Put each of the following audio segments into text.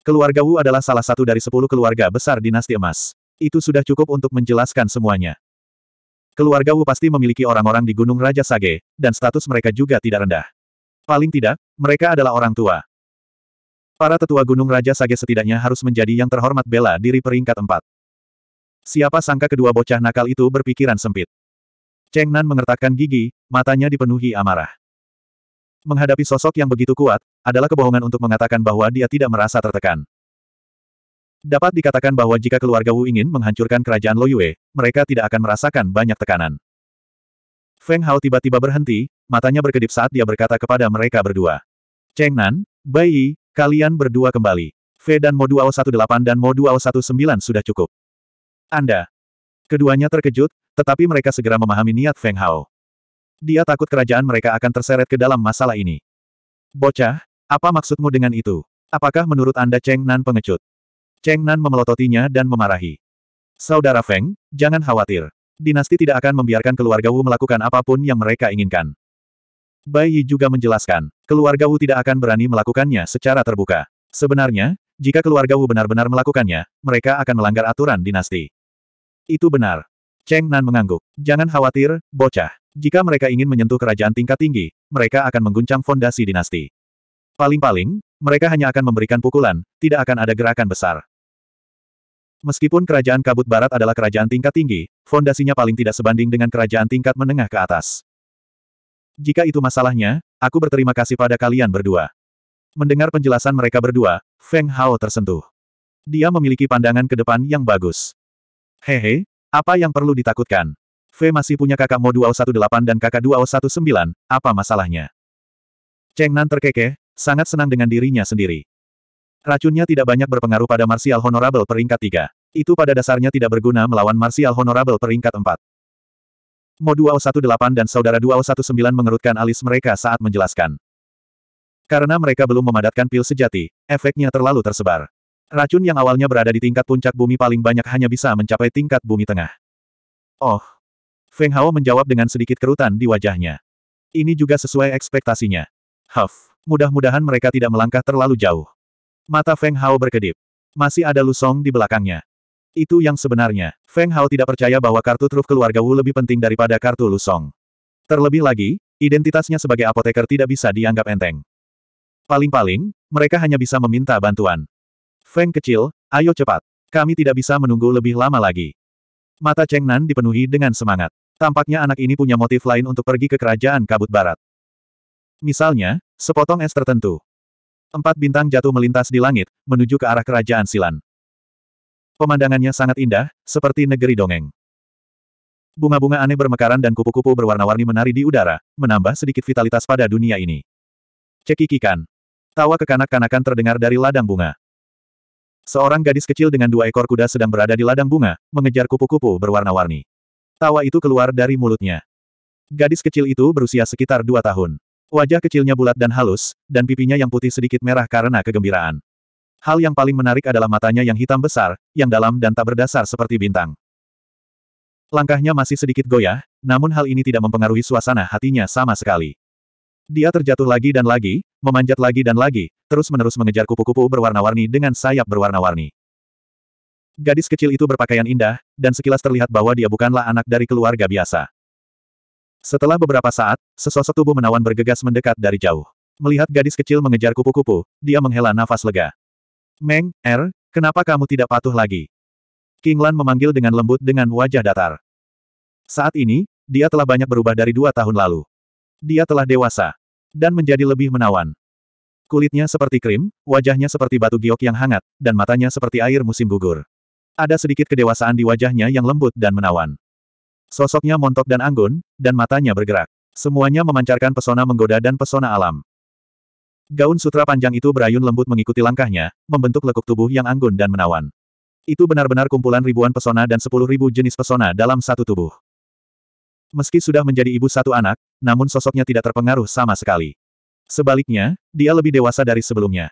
Keluarga Wu adalah salah satu dari sepuluh keluarga besar dinasti emas. Itu sudah cukup untuk menjelaskan semuanya. Keluarga Wu pasti memiliki orang-orang di Gunung Raja Sage, dan status mereka juga tidak rendah. Paling tidak, mereka adalah orang tua. Para tetua Gunung Raja Sage setidaknya harus menjadi yang terhormat bela diri peringkat empat. Siapa sangka kedua bocah nakal itu berpikiran sempit. Cheng Nan mengertakkan gigi, matanya dipenuhi amarah. Menghadapi sosok yang begitu kuat, adalah kebohongan untuk mengatakan bahwa dia tidak merasa tertekan. Dapat dikatakan bahwa jika keluarga Wu ingin menghancurkan kerajaan Lo Yue, mereka tidak akan merasakan banyak tekanan. Feng Hao tiba-tiba berhenti, matanya berkedip saat dia berkata kepada mereka berdua. Cheng Nan, Bai Yi, kalian berdua kembali. V dan Mo 218 dan Mo 219 sudah cukup. Anda. Keduanya terkejut, tetapi mereka segera memahami niat Feng Hao. Dia takut kerajaan mereka akan terseret ke dalam masalah ini. Bocah, apa maksudmu dengan itu? Apakah menurut Anda Cheng Nan pengecut? Cheng Nan memelototinya dan memarahi. Saudara Feng, jangan khawatir. Dinasti tidak akan membiarkan keluarga Wu melakukan apapun yang mereka inginkan. Bai Yi juga menjelaskan, keluarga Wu tidak akan berani melakukannya secara terbuka. Sebenarnya, jika keluarga Wu benar-benar melakukannya, mereka akan melanggar aturan dinasti. Itu benar. Cheng Nan mengangguk. Jangan khawatir, bocah. Jika mereka ingin menyentuh kerajaan tingkat tinggi, mereka akan mengguncang fondasi dinasti. Paling-paling, mereka hanya akan memberikan pukulan, tidak akan ada gerakan besar. Meskipun kerajaan kabut barat adalah kerajaan tingkat tinggi, fondasinya paling tidak sebanding dengan kerajaan tingkat menengah ke atas. Jika itu masalahnya, aku berterima kasih pada kalian berdua. Mendengar penjelasan mereka berdua, Feng Hao tersentuh. Dia memiliki pandangan ke depan yang bagus. Hehe, apa yang perlu ditakutkan? V masih punya kakak Mo 218 dan kakak 219, apa masalahnya? Cheng Nan terkekeh, sangat senang dengan dirinya sendiri. Racunnya tidak banyak berpengaruh pada Martial Honorable peringkat 3. Itu pada dasarnya tidak berguna melawan Martial Honorable peringkat 4. Mo 218 dan Saudara 219 mengerutkan alis mereka saat menjelaskan. Karena mereka belum memadatkan pil sejati, efeknya terlalu tersebar. Racun yang awalnya berada di tingkat puncak bumi paling banyak hanya bisa mencapai tingkat bumi tengah. Oh, Feng Hao menjawab dengan sedikit kerutan di wajahnya. Ini juga sesuai ekspektasinya. Huff, mudah-mudahan mereka tidak melangkah terlalu jauh. Mata Feng Hao berkedip. Masih ada Lusong di belakangnya. Itu yang sebenarnya. Feng Hao tidak percaya bahwa kartu truf keluarga Wu lebih penting daripada kartu Lusong. Terlebih lagi, identitasnya sebagai apoteker tidak bisa dianggap enteng. Paling-paling, mereka hanya bisa meminta bantuan. Feng kecil, ayo cepat. Kami tidak bisa menunggu lebih lama lagi. Mata Cheng Nan dipenuhi dengan semangat. Tampaknya anak ini punya motif lain untuk pergi ke kerajaan kabut barat. Misalnya, sepotong es tertentu. Empat bintang jatuh melintas di langit, menuju ke arah kerajaan Silan. Pemandangannya sangat indah, seperti negeri dongeng. Bunga-bunga aneh bermekaran dan kupu-kupu berwarna-warni menari di udara, menambah sedikit vitalitas pada dunia ini. Cekikikan. Tawa kekanak-kanakan terdengar dari ladang bunga. Seorang gadis kecil dengan dua ekor kuda sedang berada di ladang bunga, mengejar kupu-kupu berwarna-warni. Tawa itu keluar dari mulutnya. Gadis kecil itu berusia sekitar dua tahun. Wajah kecilnya bulat dan halus, dan pipinya yang putih sedikit merah karena kegembiraan. Hal yang paling menarik adalah matanya yang hitam besar, yang dalam dan tak berdasar seperti bintang. Langkahnya masih sedikit goyah, namun hal ini tidak mempengaruhi suasana hatinya sama sekali. Dia terjatuh lagi dan lagi, memanjat lagi dan lagi, terus-menerus mengejar kupu-kupu berwarna-warni dengan sayap berwarna-warni. Gadis kecil itu berpakaian indah, dan sekilas terlihat bahwa dia bukanlah anak dari keluarga biasa. Setelah beberapa saat, sesosok tubuh menawan bergegas mendekat dari jauh. Melihat gadis kecil mengejar kupu-kupu, dia menghela nafas lega. Meng, Er, kenapa kamu tidak patuh lagi? King Lan memanggil dengan lembut dengan wajah datar. Saat ini, dia telah banyak berubah dari dua tahun lalu. Dia telah dewasa. Dan menjadi lebih menawan. Kulitnya seperti krim, wajahnya seperti batu giok yang hangat, dan matanya seperti air musim gugur. Ada sedikit kedewasaan di wajahnya yang lembut dan menawan. Sosoknya montok dan anggun, dan matanya bergerak. Semuanya memancarkan pesona menggoda dan pesona alam. Gaun sutra panjang itu berayun lembut mengikuti langkahnya, membentuk lekuk tubuh yang anggun dan menawan. Itu benar-benar kumpulan ribuan pesona dan sepuluh ribu jenis pesona dalam satu tubuh. Meski sudah menjadi ibu satu anak, namun sosoknya tidak terpengaruh sama sekali. Sebaliknya, dia lebih dewasa dari sebelumnya.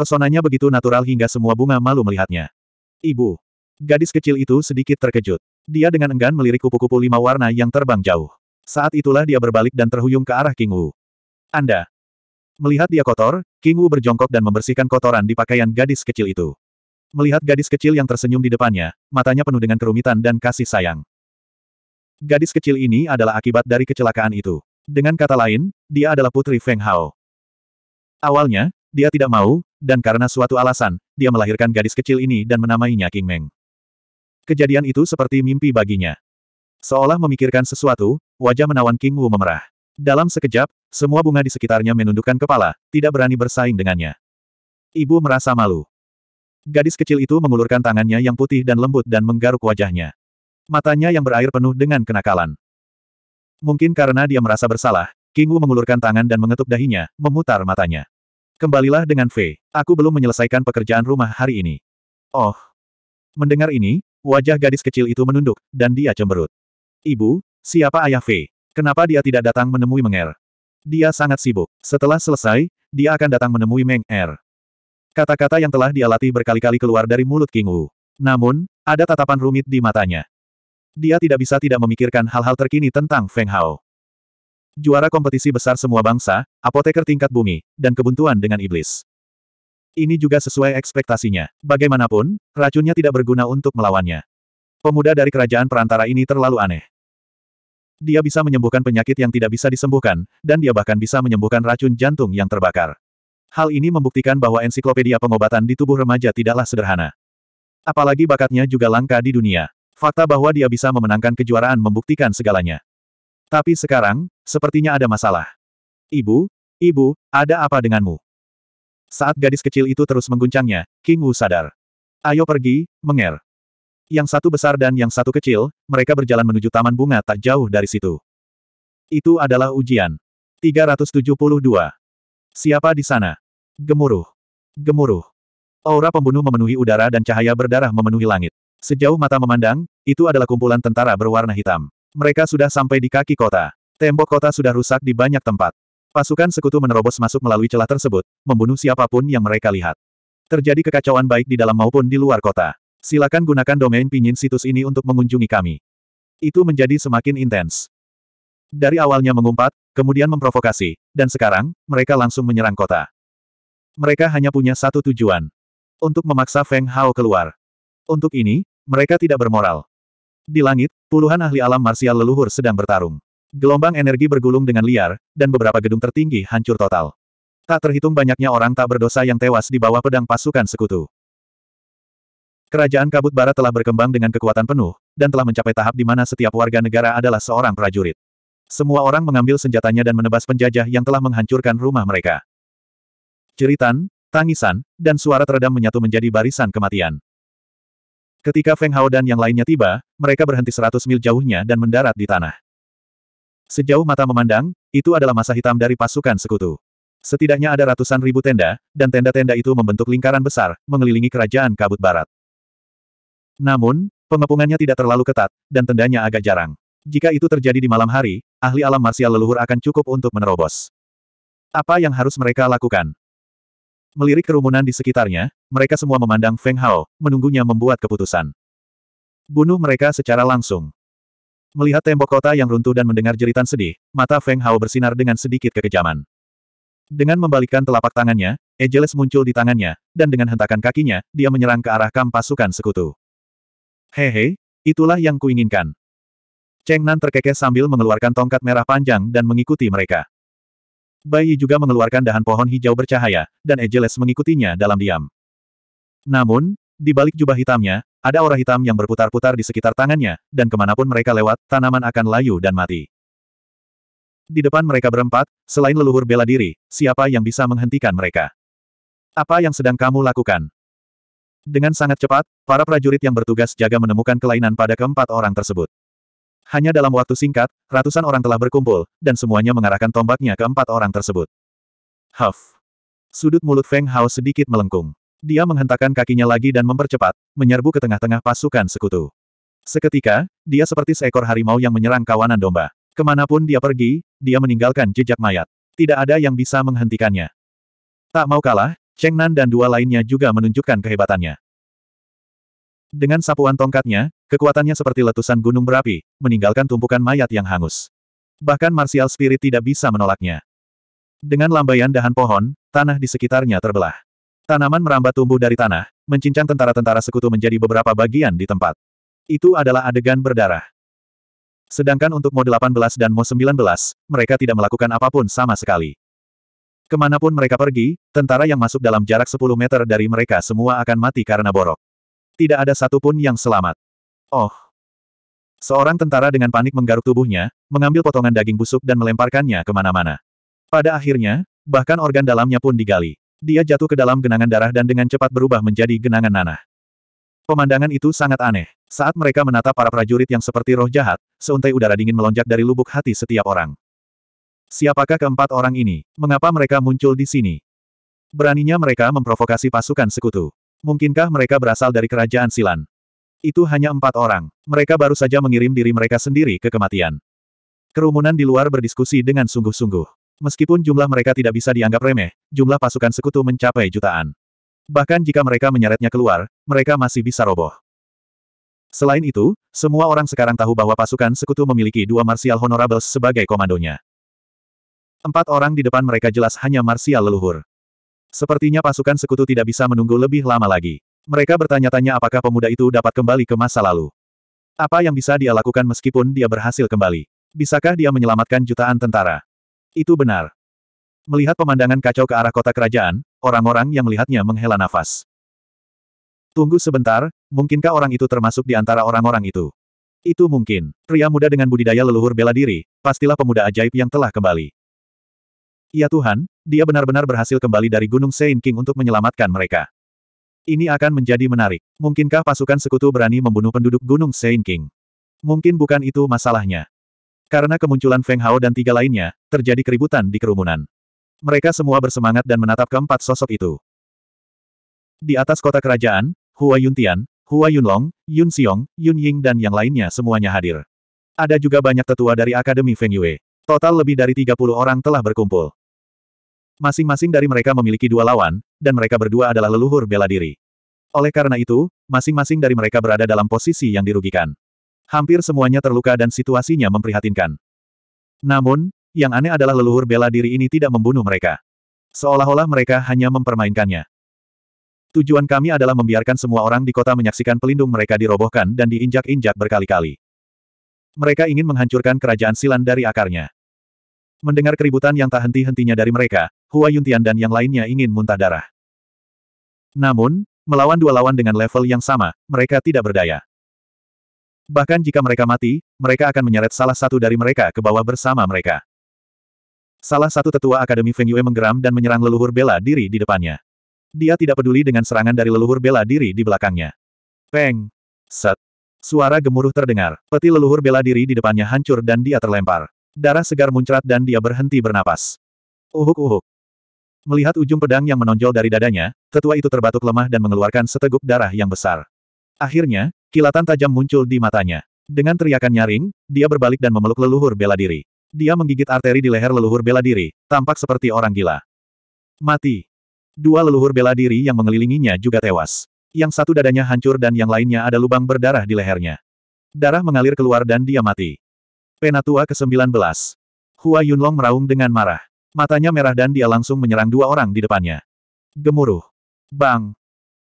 Pesonanya begitu natural hingga semua bunga malu melihatnya. Ibu. Gadis kecil itu sedikit terkejut. Dia dengan enggan melirik kupu-kupu lima warna yang terbang jauh. Saat itulah dia berbalik dan terhuyung ke arah King Wu. Anda. Melihat dia kotor, King Wu berjongkok dan membersihkan kotoran di pakaian gadis kecil itu. Melihat gadis kecil yang tersenyum di depannya, matanya penuh dengan kerumitan dan kasih sayang. Gadis kecil ini adalah akibat dari kecelakaan itu. Dengan kata lain, dia adalah putri Feng Hao. Awalnya, dia tidak mau, dan karena suatu alasan, dia melahirkan gadis kecil ini dan menamainya King Meng. Kejadian itu seperti mimpi baginya. Seolah memikirkan sesuatu, wajah menawan King Wu memerah. Dalam sekejap, semua bunga di sekitarnya menundukkan kepala, tidak berani bersaing dengannya. Ibu merasa malu. Gadis kecil itu mengulurkan tangannya yang putih dan lembut dan menggaruk wajahnya. Matanya yang berair penuh dengan kenakalan. Mungkin karena dia merasa bersalah, King Wu mengulurkan tangan dan mengetuk dahinya, memutar matanya. Kembalilah dengan V. Aku belum menyelesaikan pekerjaan rumah hari ini. Oh. Mendengar ini, wajah gadis kecil itu menunduk, dan dia cemberut. Ibu, siapa ayah V? Kenapa dia tidak datang menemui Menger? Dia sangat sibuk. Setelah selesai, dia akan datang menemui Meng Er. Kata-kata yang telah dia latih berkali-kali keluar dari mulut King Wu. Namun, ada tatapan rumit di matanya. Dia tidak bisa tidak memikirkan hal-hal terkini tentang Feng Hao juara kompetisi besar semua bangsa, apoteker tingkat bumi, dan kebuntuan dengan iblis. Ini juga sesuai ekspektasinya. Bagaimanapun, racunnya tidak berguna untuk melawannya. Pemuda dari kerajaan perantara ini terlalu aneh. Dia bisa menyembuhkan penyakit yang tidak bisa disembuhkan, dan dia bahkan bisa menyembuhkan racun jantung yang terbakar. Hal ini membuktikan bahwa ensiklopedia pengobatan di tubuh remaja tidaklah sederhana. Apalagi bakatnya juga langka di dunia. Fakta bahwa dia bisa memenangkan kejuaraan membuktikan segalanya. Tapi sekarang, sepertinya ada masalah. Ibu, ibu, ada apa denganmu? Saat gadis kecil itu terus mengguncangnya, King Wu sadar. Ayo pergi, menger. Yang satu besar dan yang satu kecil, mereka berjalan menuju taman bunga tak jauh dari situ. Itu adalah ujian. 372. Siapa di sana? Gemuruh. Gemuruh. Aura pembunuh memenuhi udara dan cahaya berdarah memenuhi langit. Sejauh mata memandang, itu adalah kumpulan tentara berwarna hitam. Mereka sudah sampai di kaki kota. Tembok kota sudah rusak di banyak tempat. Pasukan sekutu menerobos masuk melalui celah tersebut, membunuh siapapun yang mereka lihat. Terjadi kekacauan baik di dalam maupun di luar kota. Silakan gunakan domain pinyin situs ini untuk mengunjungi kami. Itu menjadi semakin intens. Dari awalnya mengumpat, kemudian memprovokasi, dan sekarang, mereka langsung menyerang kota. Mereka hanya punya satu tujuan. Untuk memaksa Feng Hao keluar. Untuk ini, mereka tidak bermoral. Di langit, puluhan ahli alam marsial leluhur sedang bertarung. Gelombang energi bergulung dengan liar, dan beberapa gedung tertinggi hancur total. Tak terhitung banyaknya orang tak berdosa yang tewas di bawah pedang pasukan sekutu. Kerajaan Kabut Barat telah berkembang dengan kekuatan penuh, dan telah mencapai tahap di mana setiap warga negara adalah seorang prajurit. Semua orang mengambil senjatanya dan menebas penjajah yang telah menghancurkan rumah mereka. Ceritan, tangisan, dan suara teredam menyatu menjadi barisan kematian. Ketika Feng Hao dan yang lainnya tiba, mereka berhenti seratus mil jauhnya dan mendarat di tanah. Sejauh mata memandang, itu adalah masa hitam dari pasukan sekutu. Setidaknya ada ratusan ribu tenda, dan tenda-tenda itu membentuk lingkaran besar, mengelilingi kerajaan kabut barat. Namun, pengepungannya tidak terlalu ketat, dan tendanya agak jarang. Jika itu terjadi di malam hari, ahli alam marsial leluhur akan cukup untuk menerobos. Apa yang harus mereka lakukan? Melirik kerumunan di sekitarnya, mereka semua memandang Feng Hao, menunggunya membuat keputusan. Bunuh mereka secara langsung. Melihat tembok kota yang runtuh dan mendengar jeritan sedih, mata Feng Hao bersinar dengan sedikit kekejaman. Dengan membalikkan telapak tangannya, Ejeles muncul di tangannya, dan dengan hentakan kakinya, dia menyerang ke arah kamp pasukan sekutu. Hehe, itulah yang kuinginkan. Cheng Nan terkekeh sambil mengeluarkan tongkat merah panjang dan mengikuti mereka. Bayi juga mengeluarkan dahan pohon hijau bercahaya, dan Ejeles mengikutinya dalam diam. Namun, di balik jubah hitamnya, ada aura hitam yang berputar-putar di sekitar tangannya, dan kemanapun mereka lewat, tanaman akan layu dan mati. Di depan mereka berempat, selain leluhur bela diri, siapa yang bisa menghentikan mereka? Apa yang sedang kamu lakukan? Dengan sangat cepat, para prajurit yang bertugas jaga menemukan kelainan pada keempat orang tersebut. Hanya dalam waktu singkat, ratusan orang telah berkumpul, dan semuanya mengarahkan tombaknya ke empat orang tersebut. Huff. Sudut mulut Feng Hao sedikit melengkung. Dia menghentakkan kakinya lagi dan mempercepat, menyerbu ke tengah-tengah pasukan sekutu. Seketika, dia seperti seekor harimau yang menyerang kawanan domba. Kemanapun dia pergi, dia meninggalkan jejak mayat. Tidak ada yang bisa menghentikannya. Tak mau kalah, Cheng Nan dan dua lainnya juga menunjukkan kehebatannya. Dengan sapuan tongkatnya, Kekuatannya seperti letusan gunung berapi, meninggalkan tumpukan mayat yang hangus. Bahkan Martial Spirit tidak bisa menolaknya. Dengan lambaian dahan pohon, tanah di sekitarnya terbelah. Tanaman merambat tumbuh dari tanah, mencincang tentara-tentara sekutu menjadi beberapa bagian di tempat. Itu adalah adegan berdarah. Sedangkan untuk Mo 18 dan Mo 19, mereka tidak melakukan apapun sama sekali. Kemanapun mereka pergi, tentara yang masuk dalam jarak 10 meter dari mereka semua akan mati karena borok. Tidak ada satupun yang selamat. Oh. Seorang tentara dengan panik menggaruk tubuhnya, mengambil potongan daging busuk dan melemparkannya kemana-mana. Pada akhirnya, bahkan organ dalamnya pun digali. Dia jatuh ke dalam genangan darah dan dengan cepat berubah menjadi genangan nanah. Pemandangan itu sangat aneh. Saat mereka menatap para prajurit yang seperti roh jahat, seuntai udara dingin melonjak dari lubuk hati setiap orang. Siapakah keempat orang ini? Mengapa mereka muncul di sini? Beraninya mereka memprovokasi pasukan sekutu. Mungkinkah mereka berasal dari kerajaan Silan? Itu hanya empat orang. Mereka baru saja mengirim diri mereka sendiri ke kematian. Kerumunan di luar berdiskusi dengan sungguh-sungguh. Meskipun jumlah mereka tidak bisa dianggap remeh, jumlah pasukan sekutu mencapai jutaan. Bahkan jika mereka menyeretnya keluar, mereka masih bisa roboh. Selain itu, semua orang sekarang tahu bahwa pasukan sekutu memiliki dua Martial Honorables sebagai komandonya. Empat orang di depan mereka jelas hanya Martial leluhur. Sepertinya pasukan sekutu tidak bisa menunggu lebih lama lagi. Mereka bertanya-tanya apakah pemuda itu dapat kembali ke masa lalu. Apa yang bisa dia lakukan meskipun dia berhasil kembali? Bisakah dia menyelamatkan jutaan tentara? Itu benar. Melihat pemandangan kacau ke arah kota kerajaan, orang-orang yang melihatnya menghela nafas. Tunggu sebentar, mungkinkah orang itu termasuk di antara orang-orang itu? Itu mungkin. Pria muda dengan budidaya leluhur bela diri, pastilah pemuda ajaib yang telah kembali. Ya Tuhan, dia benar-benar berhasil kembali dari Gunung Sein King untuk menyelamatkan mereka. Ini akan menjadi menarik. Mungkinkah pasukan sekutu berani membunuh penduduk Gunung Sein King? Mungkin bukan itu masalahnya. Karena kemunculan Feng Hao dan tiga lainnya, terjadi keributan di kerumunan. Mereka semua bersemangat dan menatap keempat sosok itu. Di atas kota kerajaan, Hua Yuntian, Hua Yunlong, Yun Xiong, Yun Ying dan yang lainnya semuanya hadir. Ada juga banyak tetua dari Akademi Feng Yue. Total lebih dari 30 orang telah berkumpul. Masing-masing dari mereka memiliki dua lawan, dan mereka berdua adalah leluhur bela diri. Oleh karena itu, masing-masing dari mereka berada dalam posisi yang dirugikan. Hampir semuanya terluka dan situasinya memprihatinkan. Namun, yang aneh adalah leluhur bela diri ini tidak membunuh mereka. Seolah-olah mereka hanya mempermainkannya. Tujuan kami adalah membiarkan semua orang di kota menyaksikan pelindung mereka dirobohkan dan diinjak-injak berkali-kali. Mereka ingin menghancurkan kerajaan Silan dari akarnya. Mendengar keributan yang tak henti-hentinya dari mereka, Hua Yuntian dan yang lainnya ingin muntah darah. Namun, melawan dua lawan dengan level yang sama, mereka tidak berdaya. Bahkan jika mereka mati, mereka akan menyeret salah satu dari mereka ke bawah bersama mereka. Salah satu tetua Akademi Feng Yue menggeram dan menyerang leluhur bela diri di depannya. Dia tidak peduli dengan serangan dari leluhur bela diri di belakangnya. Peng! Set! Suara gemuruh terdengar, peti leluhur bela diri di depannya hancur dan dia terlempar. Darah segar muncrat dan dia berhenti bernapas. Uhuk-uhuk. Melihat ujung pedang yang menonjol dari dadanya, tetua itu terbatuk lemah dan mengeluarkan seteguk darah yang besar. Akhirnya, kilatan tajam muncul di matanya. Dengan teriakan nyaring, dia berbalik dan memeluk leluhur bela diri. Dia menggigit arteri di leher leluhur bela diri, tampak seperti orang gila. Mati. Dua leluhur bela diri yang mengelilinginya juga tewas. Yang satu dadanya hancur dan yang lainnya ada lubang berdarah di lehernya. Darah mengalir keluar dan dia mati. Penatua ke-19. Hua Yunlong meraung dengan marah. Matanya merah dan dia langsung menyerang dua orang di depannya. Gemuruh. Bang.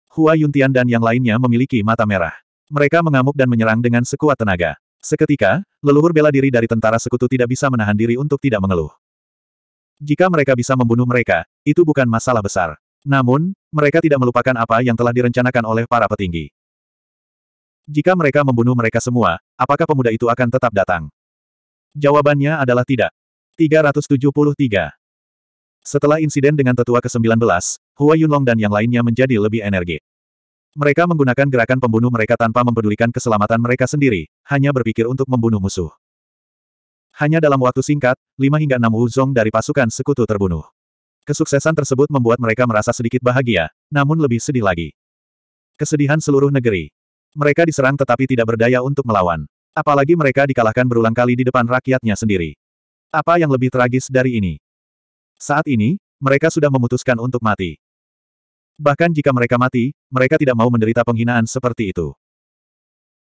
Hua Yuntian dan yang lainnya memiliki mata merah. Mereka mengamuk dan menyerang dengan sekuat tenaga. Seketika, leluhur bela diri dari tentara sekutu tidak bisa menahan diri untuk tidak mengeluh. Jika mereka bisa membunuh mereka, itu bukan masalah besar. Namun, mereka tidak melupakan apa yang telah direncanakan oleh para petinggi. Jika mereka membunuh mereka semua, apakah pemuda itu akan tetap datang? Jawabannya adalah tidak. 373. Setelah insiden dengan tetua ke-19, Hua Yunlong dan yang lainnya menjadi lebih energi. Mereka menggunakan gerakan pembunuh mereka tanpa mempedulikan keselamatan mereka sendiri, hanya berpikir untuk membunuh musuh. Hanya dalam waktu singkat, 5 hingga 6 Wuzong dari pasukan sekutu terbunuh. Kesuksesan tersebut membuat mereka merasa sedikit bahagia, namun lebih sedih lagi. Kesedihan seluruh negeri. Mereka diserang tetapi tidak berdaya untuk melawan. Apalagi mereka dikalahkan berulang kali di depan rakyatnya sendiri. Apa yang lebih tragis dari ini? Saat ini, mereka sudah memutuskan untuk mati. Bahkan jika mereka mati, mereka tidak mau menderita penghinaan seperti itu.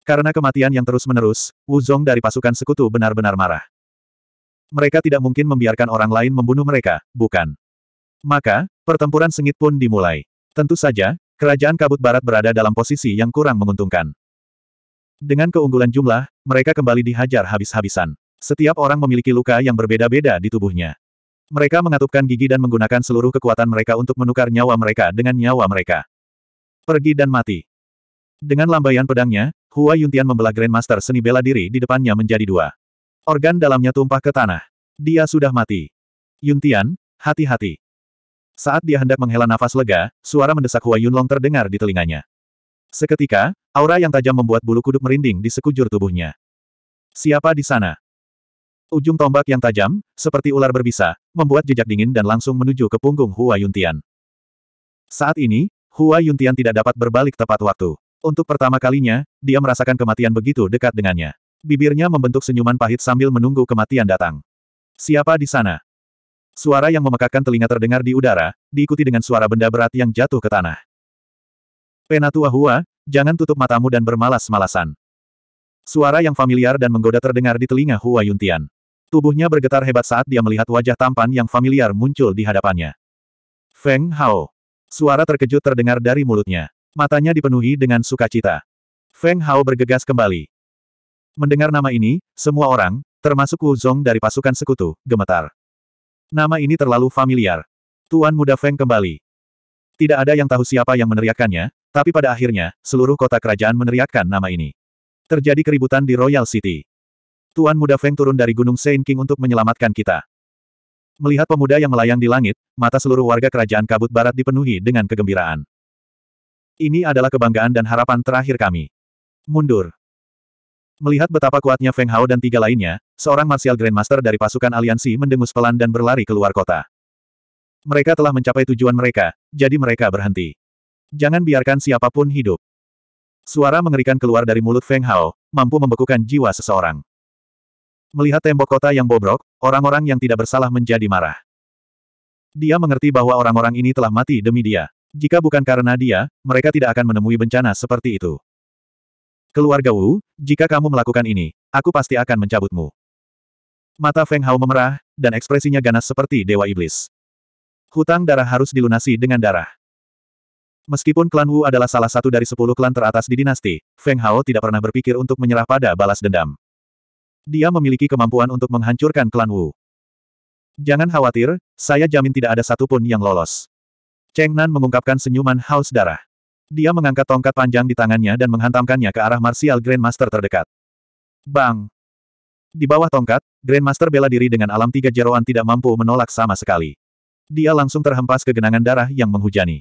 Karena kematian yang terus-menerus, Wu Zong dari pasukan sekutu benar-benar marah. Mereka tidak mungkin membiarkan orang lain membunuh mereka, bukan? Maka, pertempuran sengit pun dimulai. Tentu saja, kerajaan kabut barat berada dalam posisi yang kurang menguntungkan. Dengan keunggulan jumlah, mereka kembali dihajar habis-habisan. Setiap orang memiliki luka yang berbeda-beda di tubuhnya. Mereka mengatupkan gigi dan menggunakan seluruh kekuatan mereka untuk menukar nyawa mereka dengan nyawa mereka. Pergi dan mati. Dengan lambaian pedangnya, Hua Yuntian membelah Grandmaster seni bela diri di depannya menjadi dua. Organ dalamnya tumpah ke tanah. Dia sudah mati. Yuntian, hati-hati. Saat dia hendak menghela nafas lega, suara mendesak Hua Yunlong terdengar di telinganya. Seketika, aura yang tajam membuat bulu kuduk merinding di sekujur tubuhnya. Siapa di sana? Ujung tombak yang tajam, seperti ular berbisa, membuat jejak dingin dan langsung menuju ke punggung Hua Yuntian. Saat ini, Hua Yuntian tidak dapat berbalik tepat waktu. Untuk pertama kalinya, dia merasakan kematian begitu dekat dengannya. Bibirnya membentuk senyuman pahit sambil menunggu kematian datang. Siapa di sana? Suara yang memekakkan telinga terdengar di udara, diikuti dengan suara benda berat yang jatuh ke tanah. Penatua Hua, jangan tutup matamu dan bermalas-malasan. Suara yang familiar dan menggoda terdengar di telinga Hua Yuntian. Tubuhnya bergetar hebat saat dia melihat wajah tampan yang familiar muncul di hadapannya. Feng Hao. Suara terkejut terdengar dari mulutnya. Matanya dipenuhi dengan sukacita. Feng Hao bergegas kembali. Mendengar nama ini, semua orang, termasuk Wu Zong dari pasukan sekutu, gemetar. Nama ini terlalu familiar. Tuan muda Feng kembali. Tidak ada yang tahu siapa yang meneriakannya, tapi pada akhirnya, seluruh kota kerajaan meneriakkan nama ini. Terjadi keributan di Royal City. Tuan Muda Feng turun dari Gunung Saint King untuk menyelamatkan kita. Melihat pemuda yang melayang di langit, mata seluruh warga kerajaan kabut barat dipenuhi dengan kegembiraan. Ini adalah kebanggaan dan harapan terakhir kami. Mundur. Melihat betapa kuatnya Feng Hao dan tiga lainnya, seorang Martial Grandmaster dari pasukan aliansi mendengus pelan dan berlari keluar kota. Mereka telah mencapai tujuan mereka, jadi mereka berhenti. Jangan biarkan siapapun hidup. Suara mengerikan keluar dari mulut Feng Hao, mampu membekukan jiwa seseorang. Melihat tembok kota yang bobrok, orang-orang yang tidak bersalah menjadi marah. Dia mengerti bahwa orang-orang ini telah mati demi dia. Jika bukan karena dia, mereka tidak akan menemui bencana seperti itu. Keluarga Wu, jika kamu melakukan ini, aku pasti akan mencabutmu. Mata Feng Hao memerah, dan ekspresinya ganas seperti Dewa Iblis. Hutang darah harus dilunasi dengan darah. Meskipun klan Wu adalah salah satu dari sepuluh klan teratas di dinasti, Feng Hao tidak pernah berpikir untuk menyerah pada balas dendam. Dia memiliki kemampuan untuk menghancurkan klan Wu. Jangan khawatir, saya jamin tidak ada satupun yang lolos. Cheng Nan mengungkapkan senyuman haus darah. Dia mengangkat tongkat panjang di tangannya dan menghantamkannya ke arah martial Grandmaster terdekat. Bang! Di bawah tongkat, Grandmaster bela diri dengan alam tiga jeroan tidak mampu menolak sama sekali. Dia langsung terhempas ke genangan darah yang menghujani.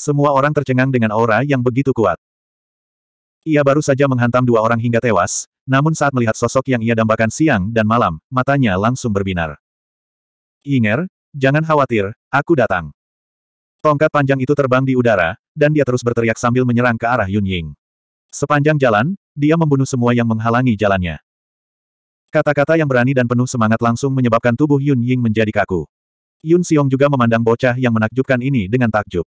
Semua orang tercengang dengan aura yang begitu kuat. Ia baru saja menghantam dua orang hingga tewas, namun saat melihat sosok yang ia dambakan siang dan malam, matanya langsung berbinar. Inger, jangan khawatir, aku datang. Tongkat panjang itu terbang di udara, dan dia terus berteriak sambil menyerang ke arah Yun Ying. Sepanjang jalan, dia membunuh semua yang menghalangi jalannya. Kata-kata yang berani dan penuh semangat langsung menyebabkan tubuh Yun Ying menjadi kaku. Yun Xiong juga memandang bocah yang menakjubkan ini dengan takjub.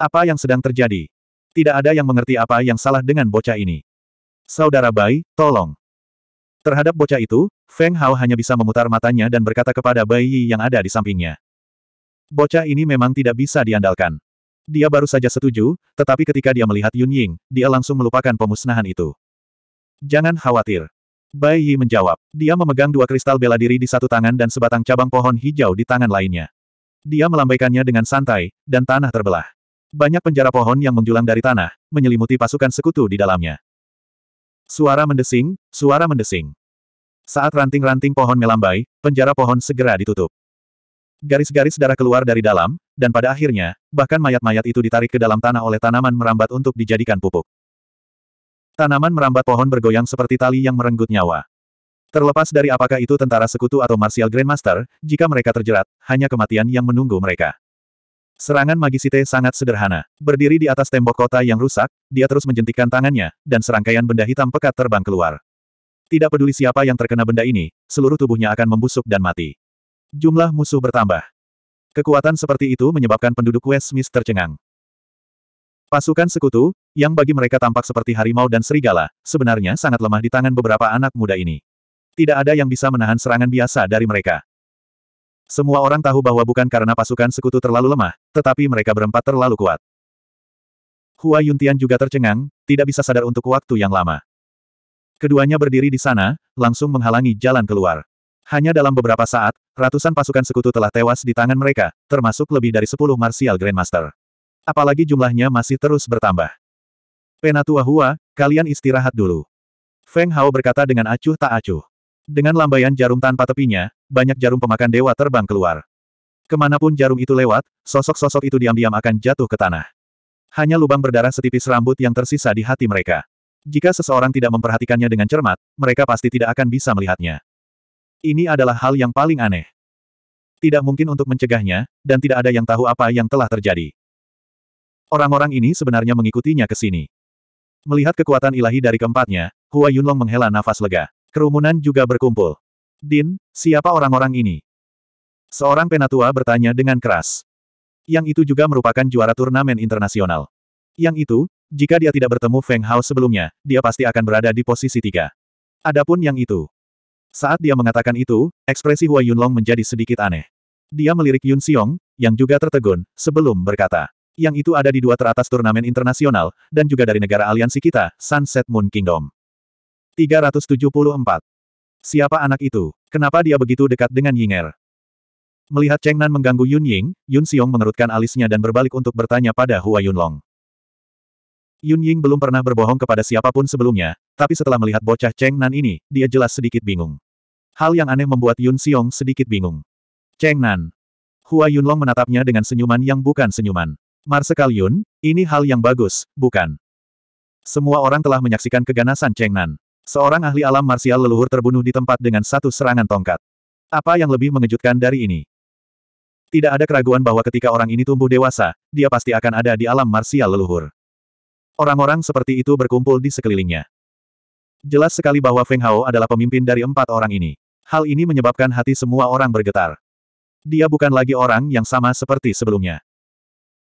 Apa yang sedang terjadi? Tidak ada yang mengerti apa yang salah dengan bocah ini. Saudara Bai, tolong. Terhadap bocah itu, Feng Hao hanya bisa memutar matanya dan berkata kepada Bai Yi yang ada di sampingnya. Bocah ini memang tidak bisa diandalkan. Dia baru saja setuju, tetapi ketika dia melihat Yun Ying, dia langsung melupakan pemusnahan itu. Jangan khawatir. Bai Yi menjawab. Dia memegang dua kristal bela diri di satu tangan dan sebatang cabang pohon hijau di tangan lainnya. Dia melambaikannya dengan santai, dan tanah terbelah. Banyak penjara pohon yang menjulang dari tanah, menyelimuti pasukan sekutu di dalamnya. Suara mendesing, suara mendesing. Saat ranting-ranting pohon melambai, penjara pohon segera ditutup. Garis-garis darah keluar dari dalam, dan pada akhirnya, bahkan mayat-mayat itu ditarik ke dalam tanah oleh tanaman merambat untuk dijadikan pupuk. Tanaman merambat pohon bergoyang seperti tali yang merenggut nyawa. Terlepas dari apakah itu tentara sekutu atau martial grandmaster, jika mereka terjerat, hanya kematian yang menunggu mereka. Serangan Magisite sangat sederhana. Berdiri di atas tembok kota yang rusak, dia terus menjentikkan tangannya, dan serangkaian benda hitam pekat terbang keluar. Tidak peduli siapa yang terkena benda ini, seluruh tubuhnya akan membusuk dan mati. Jumlah musuh bertambah. Kekuatan seperti itu menyebabkan penduduk West tercengang. Pasukan sekutu, yang bagi mereka tampak seperti harimau dan serigala, sebenarnya sangat lemah di tangan beberapa anak muda ini. Tidak ada yang bisa menahan serangan biasa dari mereka. Semua orang tahu bahwa bukan karena pasukan sekutu terlalu lemah, tetapi mereka berempat terlalu kuat. Hua Yuntian juga tercengang, tidak bisa sadar untuk waktu yang lama. Keduanya berdiri di sana, langsung menghalangi jalan keluar. Hanya dalam beberapa saat, ratusan pasukan sekutu telah tewas di tangan mereka, termasuk lebih dari sepuluh Martial Grandmaster apalagi jumlahnya masih terus bertambah. Penatua Hua, kalian istirahat dulu. Feng Hao berkata dengan acuh tak acuh. Dengan lambaian jarum tanpa tepinya, banyak jarum pemakan dewa terbang keluar. Kemanapun jarum itu lewat, sosok-sosok itu diam-diam akan jatuh ke tanah. Hanya lubang berdarah setipis rambut yang tersisa di hati mereka. Jika seseorang tidak memperhatikannya dengan cermat, mereka pasti tidak akan bisa melihatnya. Ini adalah hal yang paling aneh. Tidak mungkin untuk mencegahnya, dan tidak ada yang tahu apa yang telah terjadi. Orang-orang ini sebenarnya mengikutinya ke sini. Melihat kekuatan ilahi dari keempatnya, Hua Yunlong menghela nafas lega. Kerumunan juga berkumpul. Din, siapa orang-orang ini? Seorang penatua bertanya dengan keras. Yang itu juga merupakan juara turnamen internasional. Yang itu, jika dia tidak bertemu Feng Hao sebelumnya, dia pasti akan berada di posisi tiga. Adapun yang itu. Saat dia mengatakan itu, ekspresi Hua Yunlong menjadi sedikit aneh. Dia melirik Yun Xiong, yang juga tertegun, sebelum berkata yang itu ada di dua teratas turnamen internasional, dan juga dari negara aliansi kita, Sunset Moon Kingdom. 374. Siapa anak itu? Kenapa dia begitu dekat dengan Yinger? Melihat Cheng Nan mengganggu Yun Ying, Yun Xiong mengerutkan alisnya dan berbalik untuk bertanya pada Hua Yunlong. Yun Ying belum pernah berbohong kepada siapapun sebelumnya, tapi setelah melihat bocah Cheng Nan ini, dia jelas sedikit bingung. Hal yang aneh membuat Yun Xiong sedikit bingung. Cheng Nan. Hua Yunlong menatapnya dengan senyuman yang bukan senyuman. Marsekal Yun, ini hal yang bagus, bukan? Semua orang telah menyaksikan keganasan Chengnan. Seorang ahli alam marsial leluhur terbunuh di tempat dengan satu serangan tongkat. Apa yang lebih mengejutkan dari ini? Tidak ada keraguan bahwa ketika orang ini tumbuh dewasa, dia pasti akan ada di alam marsial leluhur. Orang-orang seperti itu berkumpul di sekelilingnya. Jelas sekali bahwa Feng Hao adalah pemimpin dari empat orang ini. Hal ini menyebabkan hati semua orang bergetar. Dia bukan lagi orang yang sama seperti sebelumnya.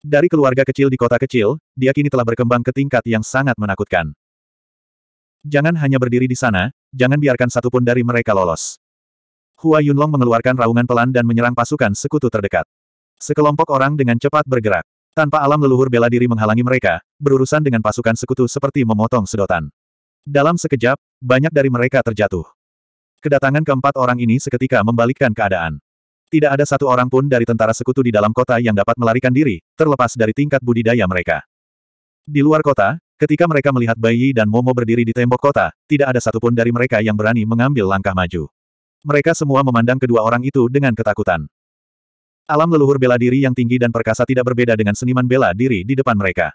Dari keluarga kecil di kota kecil, dia kini telah berkembang ke tingkat yang sangat menakutkan. Jangan hanya berdiri di sana, jangan biarkan satupun dari mereka lolos. Hua Yunlong mengeluarkan raungan pelan dan menyerang pasukan sekutu terdekat. Sekelompok orang dengan cepat bergerak. Tanpa alam leluhur bela diri menghalangi mereka, berurusan dengan pasukan sekutu seperti memotong sedotan. Dalam sekejap, banyak dari mereka terjatuh. Kedatangan keempat orang ini seketika membalikkan keadaan. Tidak ada satu orang pun dari tentara sekutu di dalam kota yang dapat melarikan diri, terlepas dari tingkat budidaya mereka. Di luar kota, ketika mereka melihat Bayi dan Momo berdiri di tembok kota, tidak ada satupun dari mereka yang berani mengambil langkah maju. Mereka semua memandang kedua orang itu dengan ketakutan. Alam leluhur bela diri yang tinggi dan perkasa tidak berbeda dengan seniman bela diri di depan mereka.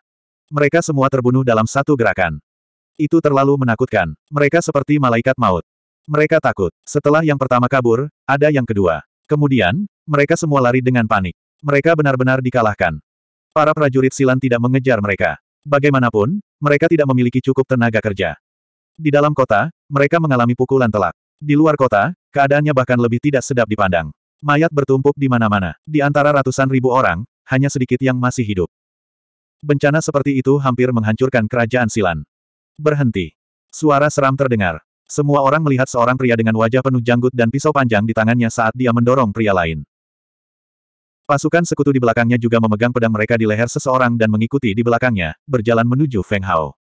Mereka semua terbunuh dalam satu gerakan. Itu terlalu menakutkan. Mereka seperti malaikat maut. Mereka takut. Setelah yang pertama kabur, ada yang kedua. Kemudian, mereka semua lari dengan panik. Mereka benar-benar dikalahkan. Para prajurit silan tidak mengejar mereka. Bagaimanapun, mereka tidak memiliki cukup tenaga kerja. Di dalam kota, mereka mengalami pukulan telak. Di luar kota, keadaannya bahkan lebih tidak sedap dipandang. Mayat bertumpuk di mana-mana. Di antara ratusan ribu orang, hanya sedikit yang masih hidup. Bencana seperti itu hampir menghancurkan kerajaan Silan. Berhenti. Suara seram terdengar. Semua orang melihat seorang pria dengan wajah penuh janggut dan pisau panjang di tangannya saat dia mendorong pria lain. Pasukan sekutu di belakangnya juga memegang pedang mereka di leher seseorang dan mengikuti di belakangnya, berjalan menuju Feng Hao.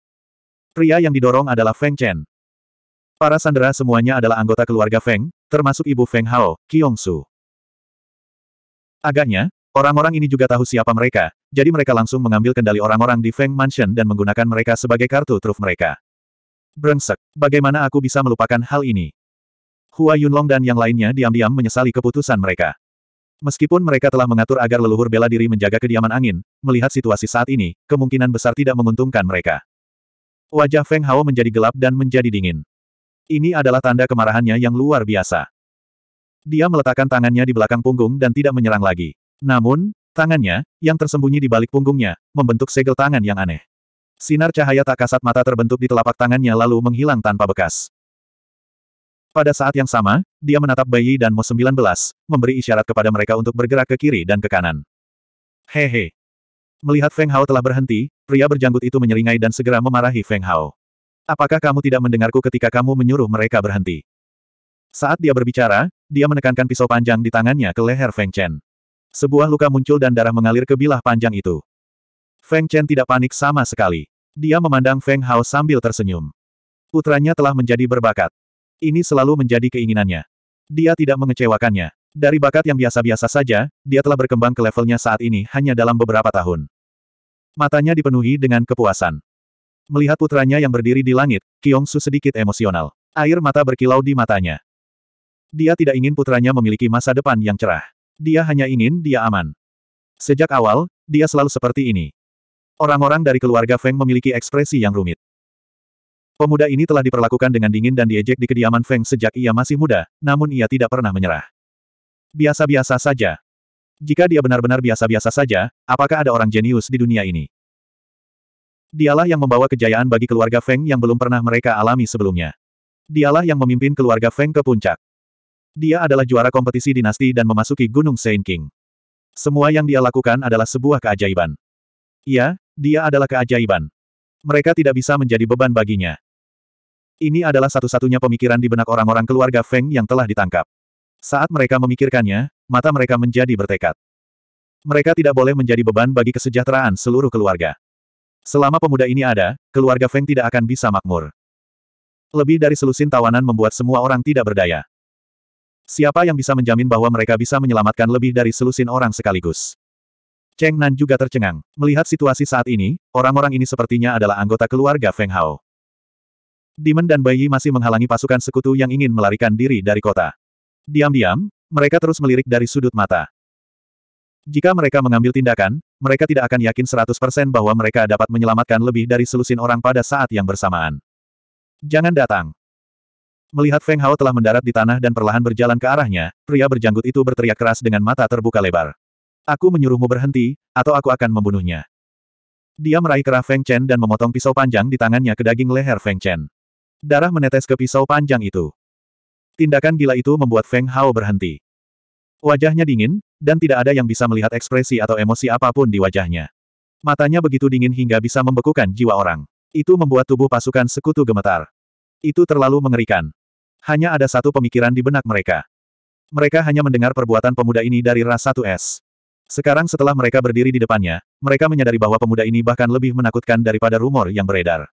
Pria yang didorong adalah Feng Chen. Para sandera semuanya adalah anggota keluarga Feng, termasuk ibu Feng Hao, Kiong Su. Agaknya, orang-orang ini juga tahu siapa mereka, jadi mereka langsung mengambil kendali orang-orang di Feng Mansion dan menggunakan mereka sebagai kartu truf mereka. Brengsek, bagaimana aku bisa melupakan hal ini? Hua Yunlong dan yang lainnya diam-diam menyesali keputusan mereka. Meskipun mereka telah mengatur agar leluhur bela diri menjaga kediaman angin, melihat situasi saat ini, kemungkinan besar tidak menguntungkan mereka. Wajah Feng Hao menjadi gelap dan menjadi dingin. Ini adalah tanda kemarahannya yang luar biasa. Dia meletakkan tangannya di belakang punggung dan tidak menyerang lagi. Namun, tangannya, yang tersembunyi di balik punggungnya, membentuk segel tangan yang aneh. Sinar cahaya tak kasat mata terbentuk di telapak tangannya lalu menghilang tanpa bekas. Pada saat yang sama, dia menatap Bayi dan Mo 19, memberi isyarat kepada mereka untuk bergerak ke kiri dan ke kanan. Hehe. Melihat Feng Hao telah berhenti, pria berjanggut itu menyeringai dan segera memarahi Feng Hao. Apakah kamu tidak mendengarku ketika kamu menyuruh mereka berhenti? Saat dia berbicara, dia menekankan pisau panjang di tangannya ke leher Feng Chen. Sebuah luka muncul dan darah mengalir ke bilah panjang itu. Feng Chen tidak panik sama sekali. Dia memandang Feng Hao sambil tersenyum. Putranya telah menjadi berbakat. Ini selalu menjadi keinginannya. Dia tidak mengecewakannya. Dari bakat yang biasa-biasa saja, dia telah berkembang ke levelnya saat ini hanya dalam beberapa tahun. Matanya dipenuhi dengan kepuasan. Melihat putranya yang berdiri di langit, Kyong Su sedikit emosional. Air mata berkilau di matanya. Dia tidak ingin putranya memiliki masa depan yang cerah. Dia hanya ingin dia aman. Sejak awal, dia selalu seperti ini. Orang-orang dari keluarga Feng memiliki ekspresi yang rumit. Pemuda ini telah diperlakukan dengan dingin dan diejek di kediaman Feng sejak ia masih muda, namun ia tidak pernah menyerah. Biasa-biasa saja. Jika dia benar-benar biasa-biasa saja, apakah ada orang jenius di dunia ini? Dialah yang membawa kejayaan bagi keluarga Feng yang belum pernah mereka alami sebelumnya. Dialah yang memimpin keluarga Feng ke puncak. Dia adalah juara kompetisi dinasti dan memasuki Gunung Saint King. Semua yang dia lakukan adalah sebuah keajaiban. Ia, dia adalah keajaiban. Mereka tidak bisa menjadi beban baginya. Ini adalah satu-satunya pemikiran di benak orang-orang keluarga Feng yang telah ditangkap. Saat mereka memikirkannya, mata mereka menjadi bertekad. Mereka tidak boleh menjadi beban bagi kesejahteraan seluruh keluarga. Selama pemuda ini ada, keluarga Feng tidak akan bisa makmur. Lebih dari selusin tawanan membuat semua orang tidak berdaya. Siapa yang bisa menjamin bahwa mereka bisa menyelamatkan lebih dari selusin orang sekaligus? Cheng Nan juga tercengang. Melihat situasi saat ini, orang-orang ini sepertinya adalah anggota keluarga Feng Hao. Demon dan Bai Yi masih menghalangi pasukan sekutu yang ingin melarikan diri dari kota. Diam-diam, mereka terus melirik dari sudut mata. Jika mereka mengambil tindakan, mereka tidak akan yakin 100% bahwa mereka dapat menyelamatkan lebih dari selusin orang pada saat yang bersamaan. Jangan datang. Melihat Feng Hao telah mendarat di tanah dan perlahan berjalan ke arahnya, pria berjanggut itu berteriak keras dengan mata terbuka lebar. Aku menyuruhmu berhenti, atau aku akan membunuhnya. Dia meraih kerah Feng Chen dan memotong pisau panjang di tangannya ke daging leher Feng Chen. Darah menetes ke pisau panjang itu. Tindakan gila itu membuat Feng Hao berhenti. Wajahnya dingin, dan tidak ada yang bisa melihat ekspresi atau emosi apapun di wajahnya. Matanya begitu dingin hingga bisa membekukan jiwa orang. Itu membuat tubuh pasukan sekutu gemetar. Itu terlalu mengerikan. Hanya ada satu pemikiran di benak mereka. Mereka hanya mendengar perbuatan pemuda ini dari ras 1S. Sekarang setelah mereka berdiri di depannya, mereka menyadari bahwa pemuda ini bahkan lebih menakutkan daripada rumor yang beredar.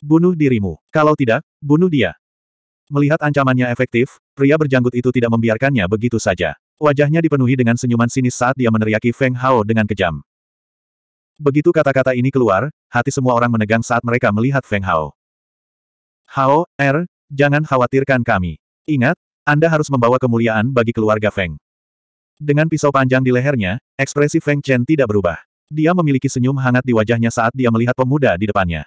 Bunuh dirimu. Kalau tidak, bunuh dia. Melihat ancamannya efektif, pria berjanggut itu tidak membiarkannya begitu saja. Wajahnya dipenuhi dengan senyuman sinis saat dia meneriaki Feng Hao dengan kejam. Begitu kata-kata ini keluar, hati semua orang menegang saat mereka melihat Feng Hao. Hao, Er, jangan khawatirkan kami. Ingat, Anda harus membawa kemuliaan bagi keluarga Feng. Dengan pisau panjang di lehernya, ekspresi Feng Chen tidak berubah. Dia memiliki senyum hangat di wajahnya saat dia melihat pemuda di depannya.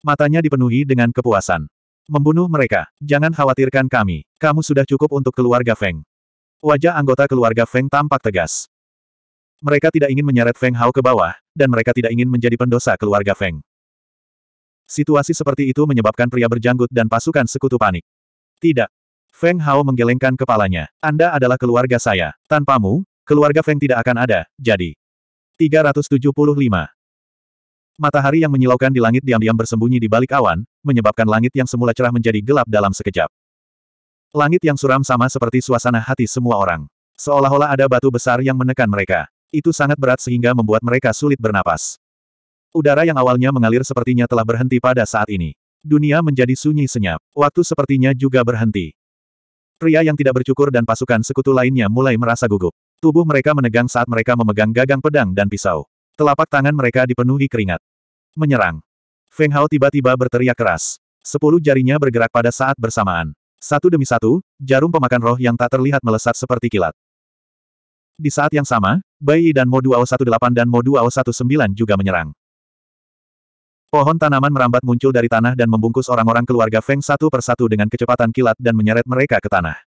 Matanya dipenuhi dengan kepuasan. Membunuh mereka, jangan khawatirkan kami. Kamu sudah cukup untuk keluarga Feng. Wajah anggota keluarga Feng tampak tegas. Mereka tidak ingin menyeret Feng Hao ke bawah, dan mereka tidak ingin menjadi pendosa keluarga Feng. Situasi seperti itu menyebabkan pria berjanggut dan pasukan sekutu panik. Tidak, Feng Hao menggelengkan kepalanya. Anda adalah keluarga saya. Tanpamu, keluarga Feng tidak akan ada, jadi. 375. Matahari yang menyilaukan di langit diam-diam bersembunyi di balik awan, menyebabkan langit yang semula cerah menjadi gelap dalam sekejap. Langit yang suram sama seperti suasana hati semua orang. Seolah-olah ada batu besar yang menekan mereka. Itu sangat berat sehingga membuat mereka sulit bernapas. Udara yang awalnya mengalir sepertinya telah berhenti pada saat ini. Dunia menjadi sunyi senyap. Waktu sepertinya juga berhenti. Pria yang tidak bercukur dan pasukan sekutu lainnya mulai merasa gugup. Tubuh mereka menegang saat mereka memegang gagang pedang dan pisau. Telapak tangan mereka dipenuhi keringat. Menyerang. Feng Hao tiba-tiba berteriak keras. Sepuluh jarinya bergerak pada saat bersamaan. Satu demi satu, jarum pemakan roh yang tak terlihat melesat seperti kilat. Di saat yang sama, Bai Yi dan Mo 218 dan Mo 219 juga menyerang. Pohon tanaman merambat muncul dari tanah dan membungkus orang-orang keluarga Feng satu persatu dengan kecepatan kilat dan menyeret mereka ke tanah.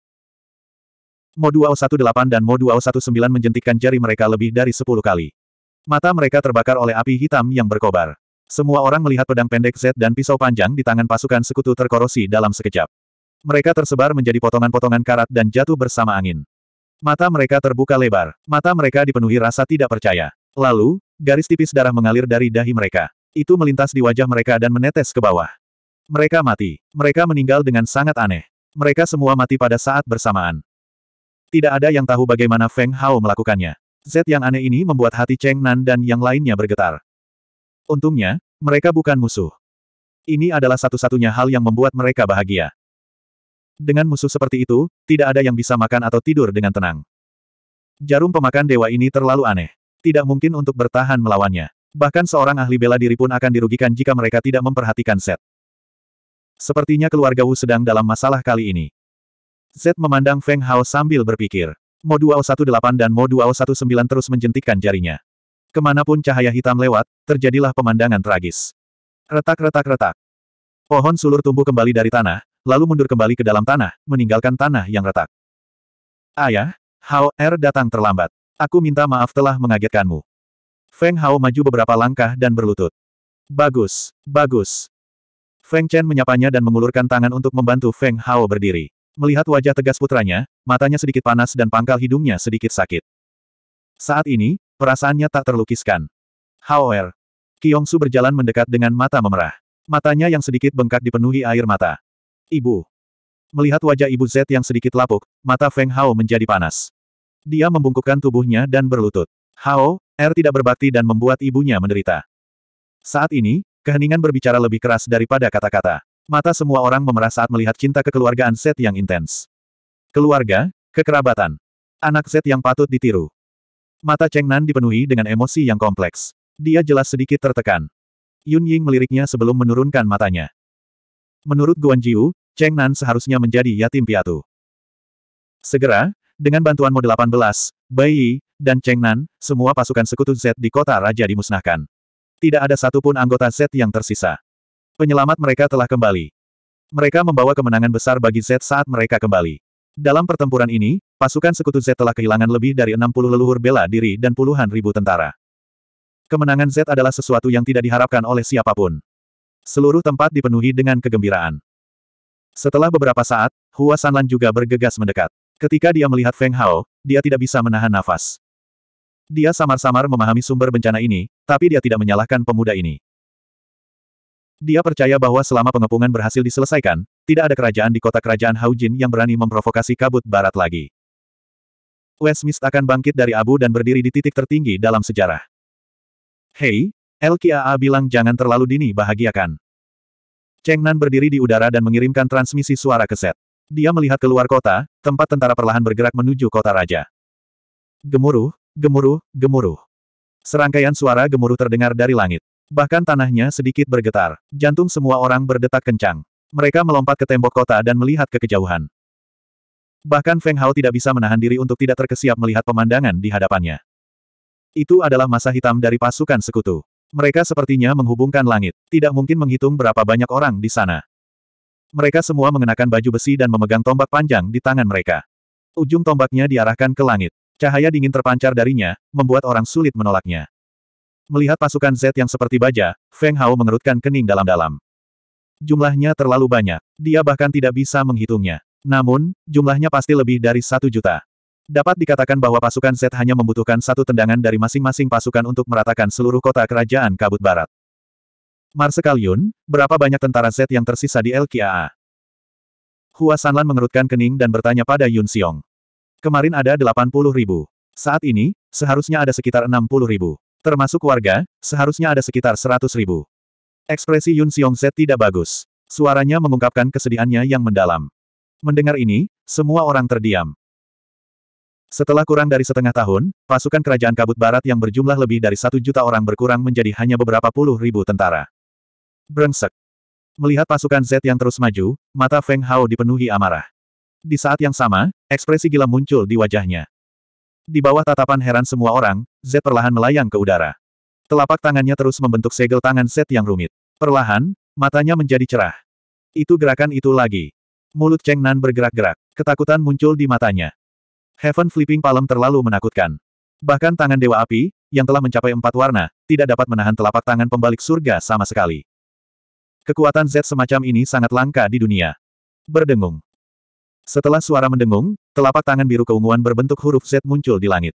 Mo 218 dan Mo 219 menjentikkan jari mereka lebih dari sepuluh kali. Mata mereka terbakar oleh api hitam yang berkobar. Semua orang melihat pedang pendek Z dan pisau panjang di tangan pasukan sekutu terkorosi dalam sekejap. Mereka tersebar menjadi potongan-potongan karat dan jatuh bersama angin. Mata mereka terbuka lebar. Mata mereka dipenuhi rasa tidak percaya. Lalu, garis tipis darah mengalir dari dahi mereka. Itu melintas di wajah mereka dan menetes ke bawah. Mereka mati. Mereka meninggal dengan sangat aneh. Mereka semua mati pada saat bersamaan. Tidak ada yang tahu bagaimana Feng Hao melakukannya. Z yang aneh ini membuat hati Cheng Nan dan yang lainnya bergetar. Untungnya, mereka bukan musuh. Ini adalah satu-satunya hal yang membuat mereka bahagia. Dengan musuh seperti itu, tidak ada yang bisa makan atau tidur dengan tenang. Jarum pemakan dewa ini terlalu aneh. Tidak mungkin untuk bertahan melawannya. Bahkan seorang ahli bela diri pun akan dirugikan jika mereka tidak memperhatikan Zed. Sepertinya keluarga Wu sedang dalam masalah kali ini. Zed memandang Feng Hao sambil berpikir. Mo 218 dan Mo 219 terus menjentikkan jarinya. Kemanapun cahaya hitam lewat, terjadilah pemandangan tragis. Retak-retak-retak. Pohon sulur tumbuh kembali dari tanah, lalu mundur kembali ke dalam tanah, meninggalkan tanah yang retak. Ayah, Hao Er datang terlambat. Aku minta maaf telah mengagetkanmu. Feng Hao maju beberapa langkah dan berlutut. Bagus, bagus. Feng Chen menyapanya dan mengulurkan tangan untuk membantu Feng Hao berdiri. Melihat wajah tegas putranya, matanya sedikit panas dan pangkal hidungnya sedikit sakit. Saat ini, perasaannya tak terlukiskan. Hao However, Su berjalan mendekat dengan mata memerah. Matanya yang sedikit bengkak dipenuhi air mata. Ibu. Melihat wajah ibu Z yang sedikit lapuk, mata Feng Hao menjadi panas. Dia membungkukkan tubuhnya dan berlutut. Hao, Er tidak berbakti dan membuat ibunya menderita. Saat ini, keheningan berbicara lebih keras daripada kata-kata. Mata semua orang memerah saat melihat cinta kekeluargaan Set yang intens. Keluarga, kekerabatan. Anak Set yang patut ditiru. Mata Cheng Nan dipenuhi dengan emosi yang kompleks. Dia jelas sedikit tertekan. Yun Ying meliriknya sebelum menurunkan matanya. Menurut Guan Jiu, Cheng Nan seharusnya menjadi yatim piatu. Segera, dengan bantuan mode 18, Bai Yi, dan Cheng Nan, semua pasukan sekutu Z di kota raja dimusnahkan. Tidak ada satupun anggota Z yang tersisa. Penyelamat mereka telah kembali. Mereka membawa kemenangan besar bagi Z saat mereka kembali. Dalam pertempuran ini, pasukan sekutu Z telah kehilangan lebih dari 60 leluhur bela diri dan puluhan ribu tentara. Kemenangan Z adalah sesuatu yang tidak diharapkan oleh siapapun. Seluruh tempat dipenuhi dengan kegembiraan. Setelah beberapa saat, Hua Sanlan juga bergegas mendekat. Ketika dia melihat Feng Hao, dia tidak bisa menahan nafas. Dia samar-samar memahami sumber bencana ini, tapi dia tidak menyalahkan pemuda ini. Dia percaya bahwa selama pengepungan berhasil diselesaikan, tidak ada kerajaan di kota kerajaan Haujin yang berani memprovokasi kabut barat lagi. Westmist akan bangkit dari abu dan berdiri di titik tertinggi dalam sejarah. Hei, LKAA bilang jangan terlalu dini bahagiakan. Cheng Nan berdiri di udara dan mengirimkan transmisi suara ke set. Dia melihat keluar kota, tempat tentara perlahan bergerak menuju kota raja. Gemuruh, Gemuruh, gemuruh. Serangkaian suara gemuruh terdengar dari langit. Bahkan tanahnya sedikit bergetar. Jantung semua orang berdetak kencang. Mereka melompat ke tembok kota dan melihat ke kejauhan. Bahkan Feng Hao tidak bisa menahan diri untuk tidak terkesiap melihat pemandangan di hadapannya. Itu adalah masa hitam dari pasukan sekutu. Mereka sepertinya menghubungkan langit. Tidak mungkin menghitung berapa banyak orang di sana. Mereka semua mengenakan baju besi dan memegang tombak panjang di tangan mereka. Ujung tombaknya diarahkan ke langit. Cahaya dingin terpancar darinya, membuat orang sulit menolaknya. Melihat pasukan Z yang seperti baja, Feng Hao mengerutkan kening dalam-dalam. Jumlahnya terlalu banyak. Dia bahkan tidak bisa menghitungnya. Namun, jumlahnya pasti lebih dari satu juta. Dapat dikatakan bahwa pasukan Z hanya membutuhkan satu tendangan dari masing-masing pasukan untuk meratakan seluruh kota kerajaan Kabut Barat. Marsekal Yun, berapa banyak tentara Z yang tersisa di LKAA? Hua Sanlan mengerutkan kening dan bertanya pada Yun Xiong. Kemarin ada 80 ribu. Saat ini, seharusnya ada sekitar 60 ribu. Termasuk warga, seharusnya ada sekitar 100 ribu. Ekspresi Yun Xiong Z tidak bagus. Suaranya mengungkapkan kesedihannya yang mendalam. Mendengar ini, semua orang terdiam. Setelah kurang dari setengah tahun, pasukan kerajaan kabut barat yang berjumlah lebih dari satu juta orang berkurang menjadi hanya beberapa puluh ribu tentara. Brengsek. Melihat pasukan Z yang terus maju, mata Feng Hao dipenuhi amarah. Di saat yang sama, ekspresi gila muncul di wajahnya. Di bawah tatapan heran semua orang, Z perlahan melayang ke udara. Telapak tangannya terus membentuk segel tangan Z yang rumit. Perlahan, matanya menjadi cerah. Itu gerakan itu lagi. Mulut Cheng Nan bergerak-gerak. Ketakutan muncul di matanya. Heaven Flipping Palm terlalu menakutkan. Bahkan tangan Dewa Api, yang telah mencapai empat warna, tidak dapat menahan telapak tangan pembalik surga sama sekali. Kekuatan Z semacam ini sangat langka di dunia. Berdengung. Setelah suara mendengung, telapak tangan biru keunguan berbentuk huruf Z muncul di langit.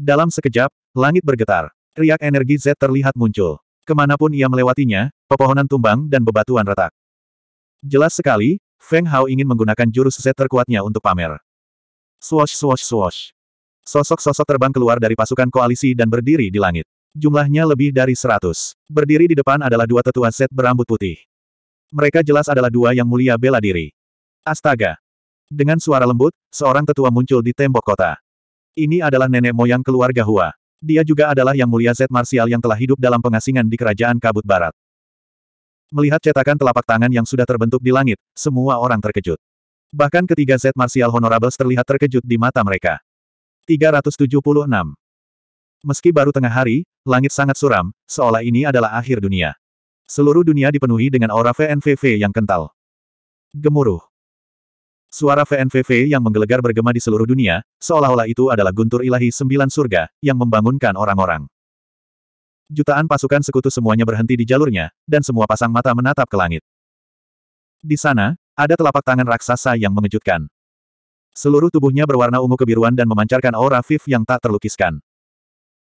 Dalam sekejap, langit bergetar. Riak energi Z terlihat muncul. Kemanapun ia melewatinya, pepohonan tumbang dan bebatuan retak. Jelas sekali, Feng Hao ingin menggunakan jurus Z terkuatnya untuk pamer. Swash swash swash. Sosok-sosok terbang keluar dari pasukan koalisi dan berdiri di langit. Jumlahnya lebih dari seratus. Berdiri di depan adalah dua tetua Z berambut putih. Mereka jelas adalah dua yang mulia bela diri. Astaga, dengan suara lembut, seorang tetua muncul di tembok kota. Ini adalah nenek moyang keluarga Hua. Dia juga adalah Yang Mulia Z Marsial yang telah hidup dalam pengasingan di Kerajaan Kabut Barat. Melihat cetakan telapak tangan yang sudah terbentuk di langit, semua orang terkejut. Bahkan ketiga Z Marsial Honorables terlihat terkejut di mata mereka. 376. Meski baru tengah hari, langit sangat suram, seolah ini adalah akhir dunia. Seluruh dunia dipenuhi dengan aura VNVV yang kental. Gemuruh. Suara VNVV yang menggelegar bergema di seluruh dunia, seolah-olah itu adalah guntur ilahi sembilan surga, yang membangunkan orang-orang. Jutaan pasukan sekutu semuanya berhenti di jalurnya, dan semua pasang mata menatap ke langit. Di sana, ada telapak tangan raksasa yang mengejutkan. Seluruh tubuhnya berwarna ungu kebiruan dan memancarkan aura Viv yang tak terlukiskan.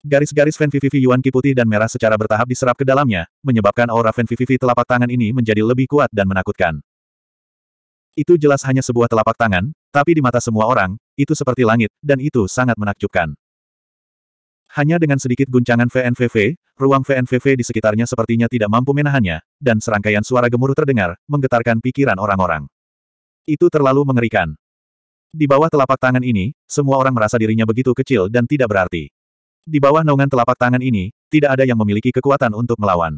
Garis-garis Fenvivivi Yuan Ki putih dan merah secara bertahap diserap ke dalamnya, menyebabkan aura Fenvivivi telapak tangan ini menjadi lebih kuat dan menakutkan. Itu jelas hanya sebuah telapak tangan, tapi di mata semua orang, itu seperti langit, dan itu sangat menakjubkan. Hanya dengan sedikit guncangan VNVV, ruang VNVV di sekitarnya sepertinya tidak mampu menahannya, dan serangkaian suara gemuruh terdengar, menggetarkan pikiran orang-orang. Itu terlalu mengerikan. Di bawah telapak tangan ini, semua orang merasa dirinya begitu kecil dan tidak berarti. Di bawah naungan telapak tangan ini, tidak ada yang memiliki kekuatan untuk melawan.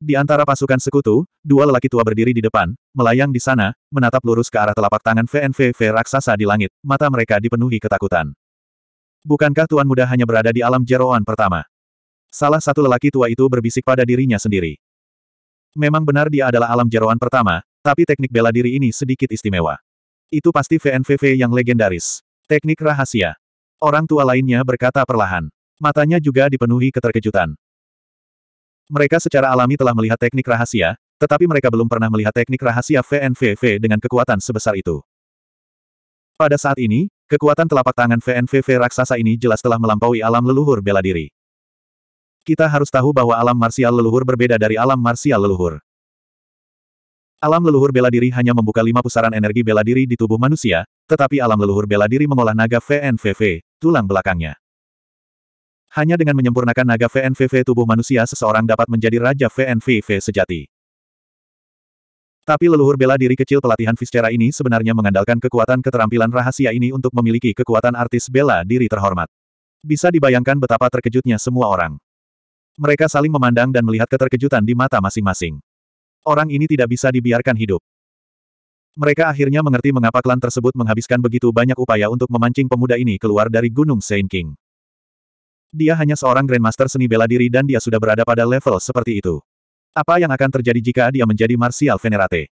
Di antara pasukan sekutu, dua lelaki tua berdiri di depan, melayang di sana, menatap lurus ke arah telapak tangan VNVV raksasa di langit, mata mereka dipenuhi ketakutan. Bukankah Tuan Muda hanya berada di alam jeroan pertama? Salah satu lelaki tua itu berbisik pada dirinya sendiri. Memang benar dia adalah alam jeroan pertama, tapi teknik bela diri ini sedikit istimewa. Itu pasti VNVV yang legendaris. Teknik rahasia. Orang tua lainnya berkata perlahan. Matanya juga dipenuhi keterkejutan. Mereka secara alami telah melihat teknik rahasia, tetapi mereka belum pernah melihat teknik rahasia VNVV dengan kekuatan sebesar itu. Pada saat ini, kekuatan telapak tangan VNVV raksasa ini jelas telah melampaui alam leluhur bela diri. Kita harus tahu bahwa alam marsial leluhur berbeda dari alam marsial leluhur. Alam leluhur bela diri hanya membuka lima pusaran energi bela diri di tubuh manusia, tetapi alam leluhur bela diri mengolah naga VNVV, tulang belakangnya. Hanya dengan menyempurnakan naga VNVV tubuh manusia seseorang dapat menjadi Raja VNVV sejati. Tapi leluhur bela diri kecil pelatihan Viscera ini sebenarnya mengandalkan kekuatan keterampilan rahasia ini untuk memiliki kekuatan artis bela diri terhormat. Bisa dibayangkan betapa terkejutnya semua orang. Mereka saling memandang dan melihat keterkejutan di mata masing-masing. Orang ini tidak bisa dibiarkan hidup. Mereka akhirnya mengerti mengapa klan tersebut menghabiskan begitu banyak upaya untuk memancing pemuda ini keluar dari Gunung Saint King. Dia hanya seorang Grandmaster seni bela diri dan dia sudah berada pada level seperti itu. Apa yang akan terjadi jika dia menjadi Martial Venerate?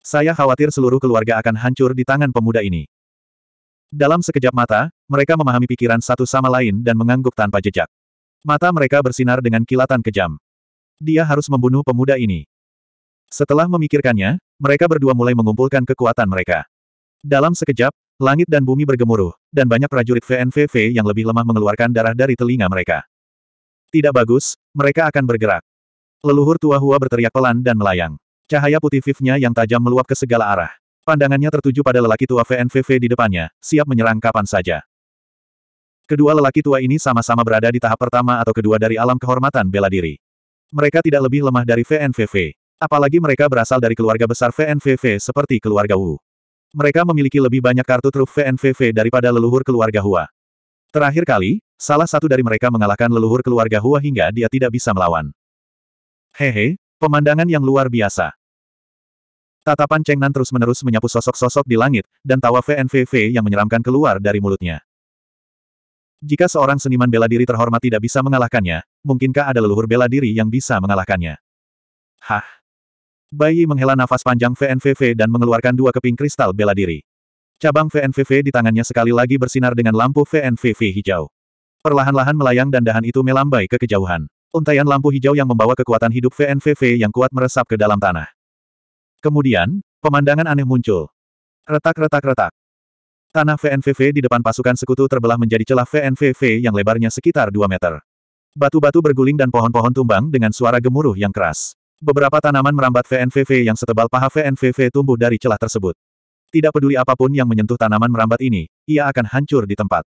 Saya khawatir seluruh keluarga akan hancur di tangan pemuda ini. Dalam sekejap mata, mereka memahami pikiran satu sama lain dan mengangguk tanpa jejak. Mata mereka bersinar dengan kilatan kejam. Dia harus membunuh pemuda ini. Setelah memikirkannya, mereka berdua mulai mengumpulkan kekuatan mereka. Dalam sekejap, Langit dan bumi bergemuruh, dan banyak prajurit VNVV yang lebih lemah mengeluarkan darah dari telinga mereka. Tidak bagus, mereka akan bergerak. Leluhur tua Hua berteriak pelan dan melayang. Cahaya putih vivnya yang tajam meluap ke segala arah. Pandangannya tertuju pada lelaki tua VNVV di depannya, siap menyerang kapan saja. Kedua lelaki tua ini sama-sama berada di tahap pertama atau kedua dari alam kehormatan bela diri. Mereka tidak lebih lemah dari VNVV. Apalagi mereka berasal dari keluarga besar VNVV seperti keluarga Wu. Mereka memiliki lebih banyak kartu truf VNVV daripada leluhur keluarga Hua. Terakhir kali, salah satu dari mereka mengalahkan leluhur keluarga Hua hingga dia tidak bisa melawan. Hehe, pemandangan yang luar biasa. Tatapan Cheng Nan terus-menerus menyapu sosok-sosok di langit, dan tawa VNVV yang menyeramkan keluar dari mulutnya. Jika seorang seniman bela diri terhormat tidak bisa mengalahkannya, mungkinkah ada leluhur bela diri yang bisa mengalahkannya? Hah? Bayi menghela nafas panjang VNVV dan mengeluarkan dua keping kristal bela diri. Cabang VNVV di tangannya sekali lagi bersinar dengan lampu VNVV hijau. Perlahan-lahan melayang dan dahan itu melambai ke kejauhan. Untaian lampu hijau yang membawa kekuatan hidup VNVV yang kuat meresap ke dalam tanah. Kemudian, pemandangan aneh muncul. Retak-retak-retak. Tanah VNVV di depan pasukan sekutu terbelah menjadi celah VNVV yang lebarnya sekitar 2 meter. Batu-batu berguling dan pohon-pohon tumbang dengan suara gemuruh yang keras. Beberapa tanaman merambat VNVV yang setebal paha VNVV tumbuh dari celah tersebut. Tidak peduli apapun yang menyentuh tanaman merambat ini, ia akan hancur di tempat.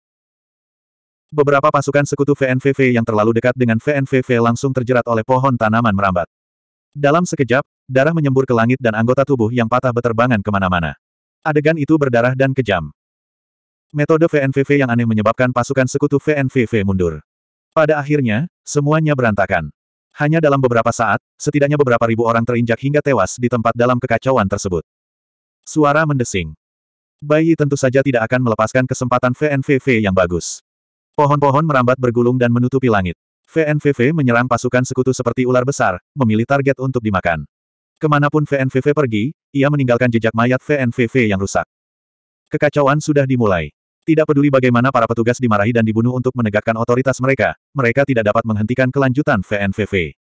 Beberapa pasukan sekutu VNVV yang terlalu dekat dengan VNVV langsung terjerat oleh pohon tanaman merambat. Dalam sekejap, darah menyembur ke langit dan anggota tubuh yang patah beterbangan kemana-mana. Adegan itu berdarah dan kejam. Metode VNVV yang aneh menyebabkan pasukan sekutu VNVV mundur. Pada akhirnya, semuanya berantakan. Hanya dalam beberapa saat, setidaknya beberapa ribu orang terinjak hingga tewas di tempat dalam kekacauan tersebut. Suara mendesing. Bayi tentu saja tidak akan melepaskan kesempatan VNVV yang bagus. Pohon-pohon merambat bergulung dan menutupi langit. VNVV menyerang pasukan sekutu seperti ular besar, memilih target untuk dimakan. Kemanapun VNVV pergi, ia meninggalkan jejak mayat VNVV yang rusak. Kekacauan sudah dimulai. Tidak peduli bagaimana para petugas dimarahi dan dibunuh untuk menegakkan otoritas mereka, mereka tidak dapat menghentikan kelanjutan VNVV.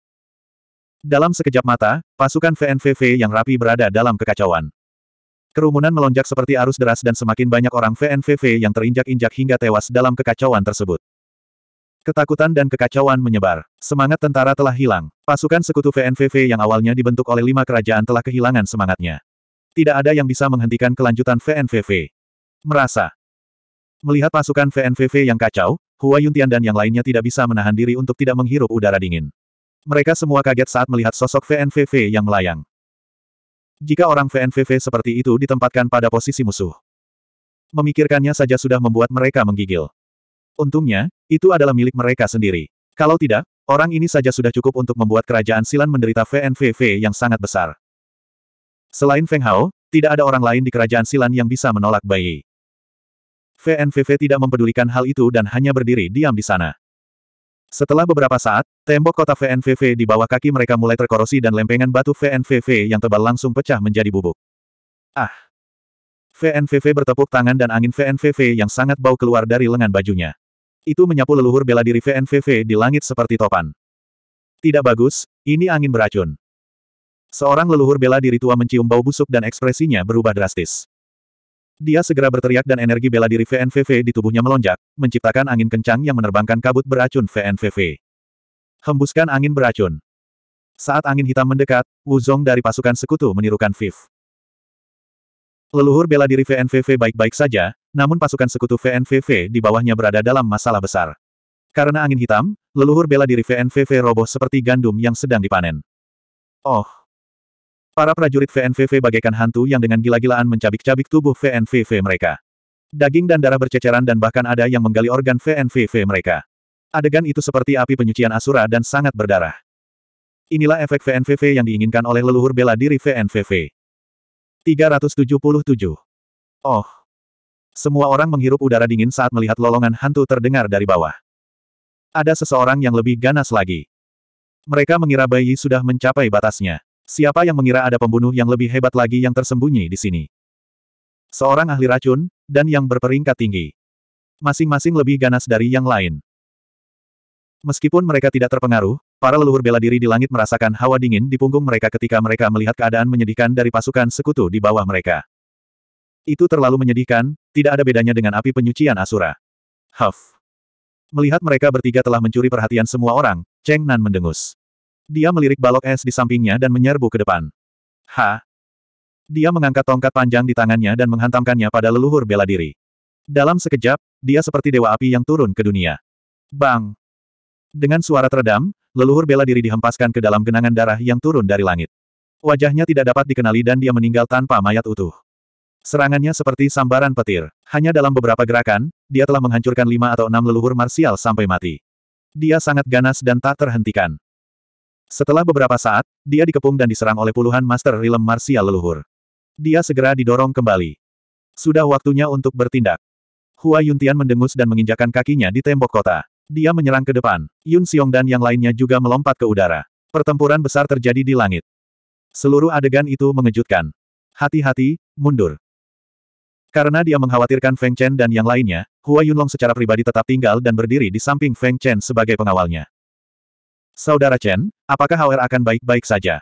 Dalam sekejap mata, pasukan VNVV yang rapi berada dalam kekacauan. Kerumunan melonjak seperti arus deras dan semakin banyak orang VNVV yang terinjak-injak hingga tewas dalam kekacauan tersebut. Ketakutan dan kekacauan menyebar. Semangat tentara telah hilang. Pasukan sekutu VNVV yang awalnya dibentuk oleh lima kerajaan telah kehilangan semangatnya. Tidak ada yang bisa menghentikan kelanjutan VNVV. Merasa, Melihat pasukan VNVV yang kacau, Hua Yuntian dan yang lainnya tidak bisa menahan diri untuk tidak menghirup udara dingin. Mereka semua kaget saat melihat sosok VNVV yang melayang. Jika orang VNVV seperti itu ditempatkan pada posisi musuh. Memikirkannya saja sudah membuat mereka menggigil. Untungnya, itu adalah milik mereka sendiri. Kalau tidak, orang ini saja sudah cukup untuk membuat kerajaan Silan menderita VNVV yang sangat besar. Selain Feng Hao, tidak ada orang lain di kerajaan Silan yang bisa menolak bayi. VNVV tidak mempedulikan hal itu dan hanya berdiri diam di sana. Setelah beberapa saat, tembok kota VNVV di bawah kaki mereka mulai terkorosi dan lempengan batu VNVV yang tebal langsung pecah menjadi bubuk. Ah! VNVV bertepuk tangan dan angin VNVV yang sangat bau keluar dari lengan bajunya. Itu menyapu leluhur bela diri VNVV di langit seperti topan. Tidak bagus, ini angin beracun. Seorang leluhur bela diri tua mencium bau busuk dan ekspresinya berubah drastis. Dia segera berteriak dan energi bela diri VNVV di tubuhnya melonjak, menciptakan angin kencang yang menerbangkan kabut beracun VNVV. Hembuskan angin beracun. Saat angin hitam mendekat, Wuzong dari pasukan sekutu menirukan Viv. Leluhur bela diri VNVV baik-baik saja, namun pasukan sekutu VNVV di bawahnya berada dalam masalah besar. Karena angin hitam, leluhur bela diri VNVV roboh seperti gandum yang sedang dipanen. Oh, Para prajurit VNVV bagaikan hantu yang dengan gila-gilaan mencabik-cabik tubuh VNVV mereka. Daging dan darah berceceran dan bahkan ada yang menggali organ VNVV mereka. Adegan itu seperti api penyucian Asura dan sangat berdarah. Inilah efek VNVV yang diinginkan oleh leluhur bela diri VNVV. 377. Oh. Semua orang menghirup udara dingin saat melihat lolongan hantu terdengar dari bawah. Ada seseorang yang lebih ganas lagi. Mereka mengira bayi sudah mencapai batasnya. Siapa yang mengira ada pembunuh yang lebih hebat lagi yang tersembunyi di sini? Seorang ahli racun, dan yang berperingkat tinggi. Masing-masing lebih ganas dari yang lain. Meskipun mereka tidak terpengaruh, para leluhur bela diri di langit merasakan hawa dingin di punggung mereka ketika mereka melihat keadaan menyedihkan dari pasukan sekutu di bawah mereka. Itu terlalu menyedihkan, tidak ada bedanya dengan api penyucian Asura. Huff. Melihat mereka bertiga telah mencuri perhatian semua orang, Cheng Nan mendengus. Dia melirik balok es di sampingnya dan menyerbu ke depan. Ha! Dia mengangkat tongkat panjang di tangannya dan menghantamkannya pada leluhur bela diri. Dalam sekejap, dia seperti dewa api yang turun ke dunia. Bang! Dengan suara teredam, leluhur bela diri dihempaskan ke dalam genangan darah yang turun dari langit. Wajahnya tidak dapat dikenali dan dia meninggal tanpa mayat utuh. Serangannya seperti sambaran petir. Hanya dalam beberapa gerakan, dia telah menghancurkan lima atau enam leluhur marsial sampai mati. Dia sangat ganas dan tak terhentikan. Setelah beberapa saat, dia dikepung dan diserang oleh puluhan master rilem marsial leluhur. Dia segera didorong kembali. Sudah waktunya untuk bertindak. Hua Yuntian mendengus dan menginjakan kakinya di tembok kota. Dia menyerang ke depan. Yun Xiong dan yang lainnya juga melompat ke udara. Pertempuran besar terjadi di langit. Seluruh adegan itu mengejutkan. Hati-hati, mundur. Karena dia mengkhawatirkan Feng Chen dan yang lainnya, Hua Yunlong secara pribadi tetap tinggal dan berdiri di samping Feng Chen sebagai pengawalnya. Saudara Chen, apakah Hauer akan baik-baik saja?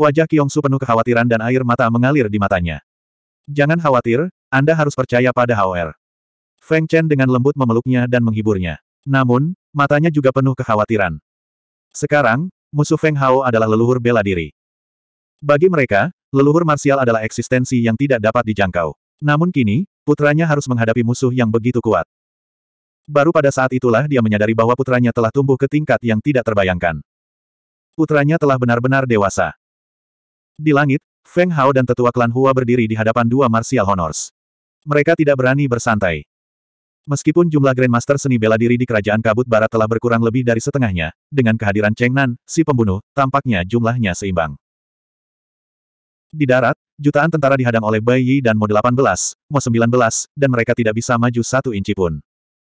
Wajah Kyongsu penuh kekhawatiran dan air mata mengalir di matanya. Jangan khawatir, Anda harus percaya pada Hauer. Feng Chen dengan lembut memeluknya dan menghiburnya. Namun, matanya juga penuh kekhawatiran. Sekarang, musuh Feng Hao adalah leluhur bela diri. Bagi mereka, leluhur marsial adalah eksistensi yang tidak dapat dijangkau. Namun kini, putranya harus menghadapi musuh yang begitu kuat. Baru pada saat itulah dia menyadari bahwa putranya telah tumbuh ke tingkat yang tidak terbayangkan. Putranya telah benar-benar dewasa. Di langit, Feng Hao dan tetua klan Hua berdiri di hadapan dua martial honors. Mereka tidak berani bersantai. Meskipun jumlah Grandmaster seni bela diri di Kerajaan Kabut Barat telah berkurang lebih dari setengahnya, dengan kehadiran Cheng Nan, si pembunuh, tampaknya jumlahnya seimbang. Di darat, jutaan tentara dihadang oleh Bai Yi dan Mo 18, Mo 19, dan mereka tidak bisa maju satu inci pun.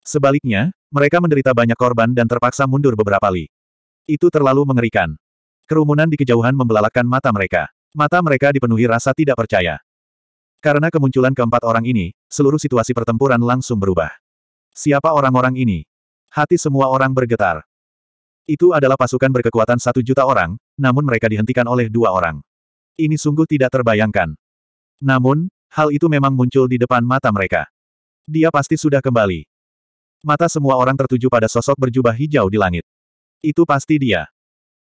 Sebaliknya, mereka menderita banyak korban dan terpaksa mundur beberapa li. Itu terlalu mengerikan. Kerumunan di kejauhan membelalakan mata mereka. Mata mereka dipenuhi rasa tidak percaya. Karena kemunculan keempat orang ini, seluruh situasi pertempuran langsung berubah. Siapa orang-orang ini? Hati semua orang bergetar. Itu adalah pasukan berkekuatan satu juta orang, namun mereka dihentikan oleh dua orang. Ini sungguh tidak terbayangkan. Namun, hal itu memang muncul di depan mata mereka. Dia pasti sudah kembali. Mata semua orang tertuju pada sosok berjubah hijau di langit. Itu pasti dia.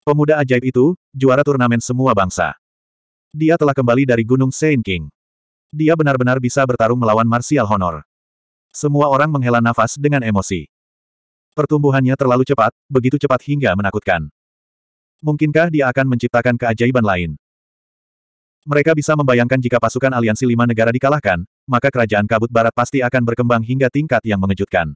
Pemuda ajaib itu, juara turnamen semua bangsa. Dia telah kembali dari Gunung Saint King. Dia benar-benar bisa bertarung melawan Martial Honor. Semua orang menghela nafas dengan emosi. Pertumbuhannya terlalu cepat, begitu cepat hingga menakutkan. Mungkinkah dia akan menciptakan keajaiban lain? Mereka bisa membayangkan jika pasukan aliansi lima negara dikalahkan, maka kerajaan kabut barat pasti akan berkembang hingga tingkat yang mengejutkan.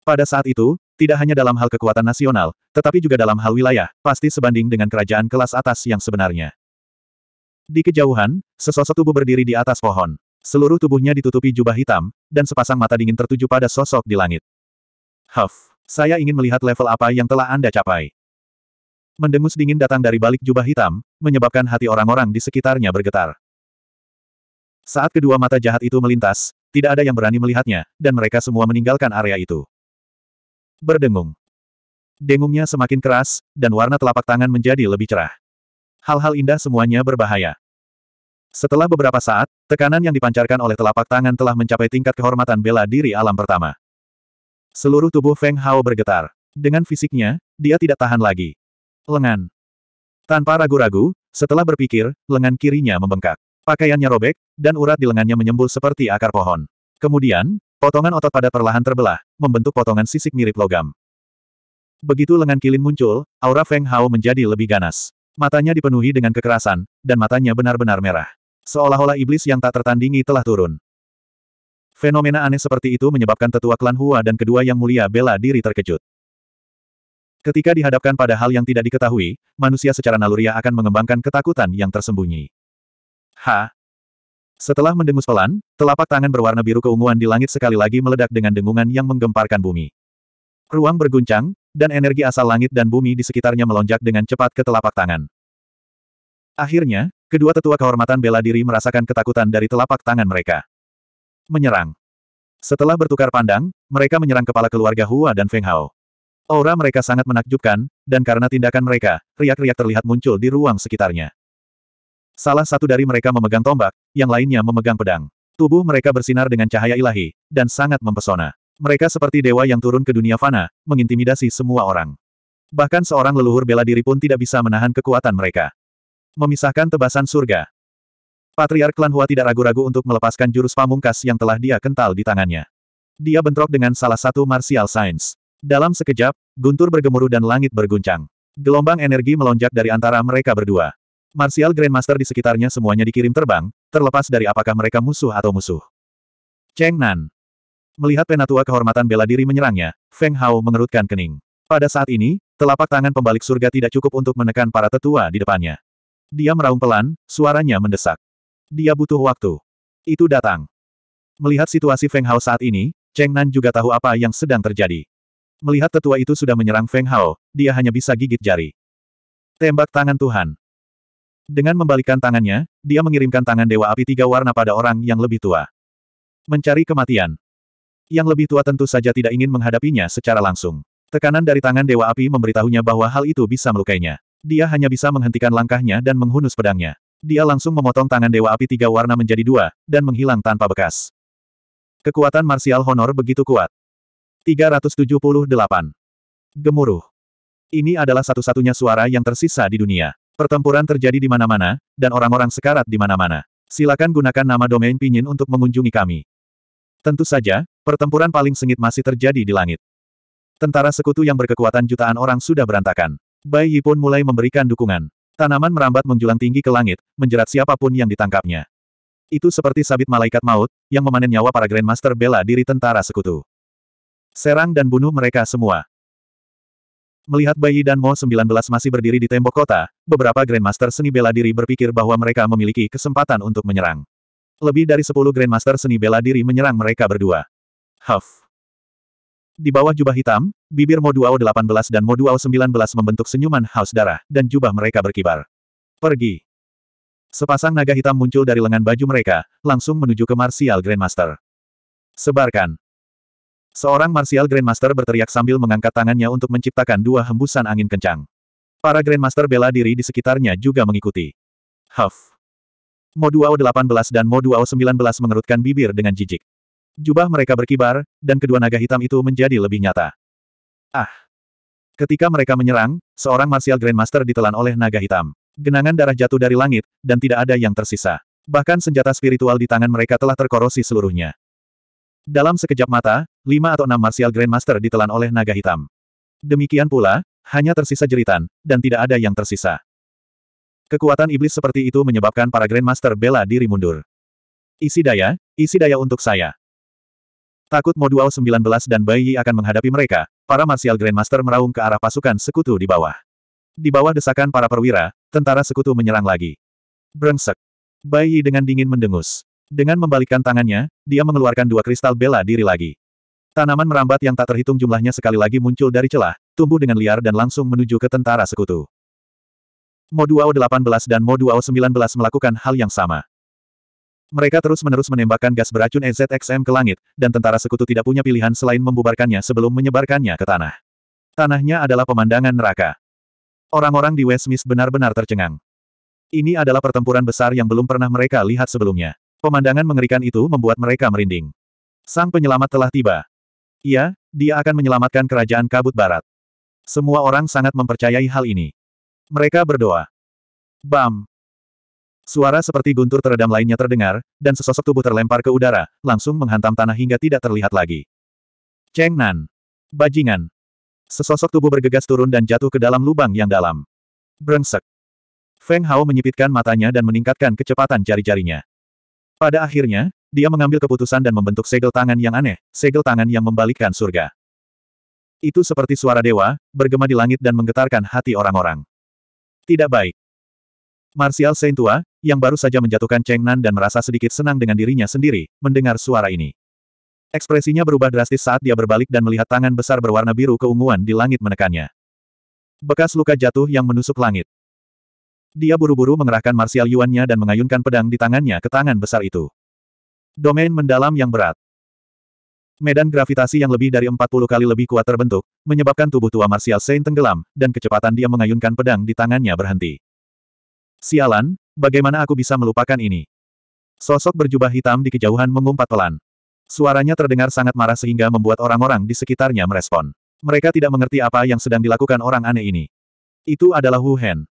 Pada saat itu, tidak hanya dalam hal kekuatan nasional, tetapi juga dalam hal wilayah, pasti sebanding dengan kerajaan kelas atas yang sebenarnya. Di kejauhan, sesosok tubuh berdiri di atas pohon. Seluruh tubuhnya ditutupi jubah hitam, dan sepasang mata dingin tertuju pada sosok di langit. Huff, saya ingin melihat level apa yang telah Anda capai. Mendengus dingin datang dari balik jubah hitam, menyebabkan hati orang-orang di sekitarnya bergetar. Saat kedua mata jahat itu melintas, tidak ada yang berani melihatnya, dan mereka semua meninggalkan area itu berdengung. Dengungnya semakin keras, dan warna telapak tangan menjadi lebih cerah. Hal-hal indah semuanya berbahaya. Setelah beberapa saat, tekanan yang dipancarkan oleh telapak tangan telah mencapai tingkat kehormatan bela diri alam pertama. Seluruh tubuh Feng Hao bergetar. Dengan fisiknya, dia tidak tahan lagi. Lengan. Tanpa ragu-ragu, setelah berpikir, lengan kirinya membengkak. Pakaiannya robek, dan urat di lengannya menyembul seperti akar pohon. Kemudian, Potongan otot pada perlahan terbelah, membentuk potongan sisik mirip logam. Begitu lengan Kilin muncul, aura Feng Hao menjadi lebih ganas. Matanya dipenuhi dengan kekerasan, dan matanya benar-benar merah. Seolah-olah iblis yang tak tertandingi telah turun. Fenomena aneh seperti itu menyebabkan tetua klan Hua dan kedua yang mulia bela diri terkejut. Ketika dihadapkan pada hal yang tidak diketahui, manusia secara naluriah akan mengembangkan ketakutan yang tersembunyi. Ha, setelah mendengus pelan, telapak tangan berwarna biru keunguan di langit sekali lagi meledak dengan dengungan yang menggemparkan bumi. Ruang berguncang, dan energi asal langit dan bumi di sekitarnya melonjak dengan cepat ke telapak tangan. Akhirnya, kedua tetua kehormatan bela diri merasakan ketakutan dari telapak tangan mereka. Menyerang. Setelah bertukar pandang, mereka menyerang kepala keluarga Hua dan Feng Hao. Aura mereka sangat menakjubkan, dan karena tindakan mereka, riak-riak terlihat muncul di ruang sekitarnya. Salah satu dari mereka memegang tombak, yang lainnya memegang pedang. Tubuh mereka bersinar dengan cahaya ilahi, dan sangat mempesona. Mereka seperti dewa yang turun ke dunia fana, mengintimidasi semua orang. Bahkan seorang leluhur bela diri pun tidak bisa menahan kekuatan mereka. Memisahkan tebasan surga. Patriark Klan Hua tidak ragu-ragu untuk melepaskan jurus pamungkas yang telah dia kental di tangannya. Dia bentrok dengan salah satu martial science. Dalam sekejap, guntur bergemuruh dan langit berguncang. Gelombang energi melonjak dari antara mereka berdua. Martial Grandmaster di sekitarnya semuanya dikirim terbang, terlepas dari apakah mereka musuh atau musuh. Cheng Nan. Melihat penatua kehormatan bela diri menyerangnya, Feng Hao mengerutkan kening. Pada saat ini, telapak tangan pembalik surga tidak cukup untuk menekan para tetua di depannya. Dia meraung pelan, suaranya mendesak. Dia butuh waktu. Itu datang. Melihat situasi Feng Hao saat ini, Cheng Nan juga tahu apa yang sedang terjadi. Melihat tetua itu sudah menyerang Feng Hao, dia hanya bisa gigit jari. Tembak tangan Tuhan. Dengan membalikkan tangannya, dia mengirimkan tangan Dewa Api tiga warna pada orang yang lebih tua. Mencari kematian. Yang lebih tua tentu saja tidak ingin menghadapinya secara langsung. Tekanan dari tangan Dewa Api memberitahunya bahwa hal itu bisa melukainya. Dia hanya bisa menghentikan langkahnya dan menghunus pedangnya. Dia langsung memotong tangan Dewa Api tiga warna menjadi dua, dan menghilang tanpa bekas. Kekuatan marsial honor begitu kuat. 378. Gemuruh. Ini adalah satu-satunya suara yang tersisa di dunia. Pertempuran terjadi di mana-mana, dan orang-orang sekarat di mana-mana. Silakan gunakan nama domain pinyin untuk mengunjungi kami. Tentu saja, pertempuran paling sengit masih terjadi di langit. Tentara sekutu yang berkekuatan jutaan orang sudah berantakan. Bai Yi pun mulai memberikan dukungan. Tanaman merambat menjulang tinggi ke langit, menjerat siapapun yang ditangkapnya. Itu seperti sabit malaikat maut, yang memanen nyawa para Grandmaster bela diri tentara sekutu. Serang dan bunuh mereka semua. Melihat Bayi dan Mo 19 masih berdiri di tembok kota, beberapa Grandmaster seni bela diri berpikir bahwa mereka memiliki kesempatan untuk menyerang. Lebih dari 10 Grandmaster seni bela diri menyerang mereka berdua. Huff. Di bawah jubah hitam, bibir Mo Duao 18 dan Mo Duao 19 membentuk senyuman haus darah, dan jubah mereka berkibar. Pergi. Sepasang naga hitam muncul dari lengan baju mereka, langsung menuju ke Martial Grandmaster. Sebarkan. Seorang Martial Grandmaster berteriak sambil mengangkat tangannya untuk menciptakan dua hembusan angin kencang. Para Grandmaster bela diri di sekitarnya juga mengikuti. Huff. Modul 18 dan Modul 19 mengerutkan bibir dengan jijik. Jubah mereka berkibar, dan kedua naga hitam itu menjadi lebih nyata. Ah! Ketika mereka menyerang, seorang Martial Grandmaster ditelan oleh naga hitam. Genangan darah jatuh dari langit, dan tidak ada yang tersisa. Bahkan senjata spiritual di tangan mereka telah terkorosi seluruhnya. Dalam sekejap mata, lima atau enam Martial Grandmaster ditelan oleh naga hitam. Demikian pula, hanya tersisa jeritan, dan tidak ada yang tersisa. Kekuatan iblis seperti itu menyebabkan para Grandmaster bela diri mundur. Isi daya, isi daya untuk saya. Takut modual 19 dan bayi akan menghadapi mereka, para Martial Grandmaster meraung ke arah pasukan sekutu di bawah. Di bawah desakan para perwira, tentara sekutu menyerang lagi. Brengsek. bayi dengan dingin mendengus. Dengan membalikkan tangannya, dia mengeluarkan dua kristal bela diri lagi. Tanaman merambat yang tak terhitung jumlahnya sekali lagi muncul dari celah, tumbuh dengan liar dan langsung menuju ke tentara sekutu. Moduo 18 dan Moduo 19 melakukan hal yang sama. Mereka terus-menerus menembakkan gas beracun EZXM ke langit, dan tentara sekutu tidak punya pilihan selain membubarkannya sebelum menyebarkannya ke tanah. Tanahnya adalah pemandangan neraka. Orang-orang di Westmith benar-benar tercengang. Ini adalah pertempuran besar yang belum pernah mereka lihat sebelumnya. Pemandangan mengerikan itu membuat mereka merinding. Sang penyelamat telah tiba. Iya, dia akan menyelamatkan kerajaan kabut barat. Semua orang sangat mempercayai hal ini. Mereka berdoa. Bam! Suara seperti guntur teredam lainnya terdengar, dan sesosok tubuh terlempar ke udara, langsung menghantam tanah hingga tidak terlihat lagi. Cheng Nan! Bajingan! Sesosok tubuh bergegas turun dan jatuh ke dalam lubang yang dalam. Brengsek! Feng Hao menyipitkan matanya dan meningkatkan kecepatan jari-jarinya. Pada akhirnya, dia mengambil keputusan dan membentuk segel tangan yang aneh, segel tangan yang membalikkan surga. Itu seperti suara dewa, bergema di langit dan menggetarkan hati orang-orang. Tidak baik. Martial Saint Tua, yang baru saja menjatuhkan Cheng Nan dan merasa sedikit senang dengan dirinya sendiri, mendengar suara ini. Ekspresinya berubah drastis saat dia berbalik dan melihat tangan besar berwarna biru keunguan di langit menekannya. Bekas luka jatuh yang menusuk langit. Dia buru-buru mengerahkan Martial Yuan-nya dan mengayunkan pedang di tangannya ke tangan besar itu. Domain mendalam yang berat. Medan gravitasi yang lebih dari 40 kali lebih kuat terbentuk, menyebabkan tubuh tua Martial Saint tenggelam, dan kecepatan dia mengayunkan pedang di tangannya berhenti. Sialan, bagaimana aku bisa melupakan ini? Sosok berjubah hitam di kejauhan mengumpat pelan. Suaranya terdengar sangat marah sehingga membuat orang-orang di sekitarnya merespon. Mereka tidak mengerti apa yang sedang dilakukan orang aneh ini. Itu adalah Wu Hen.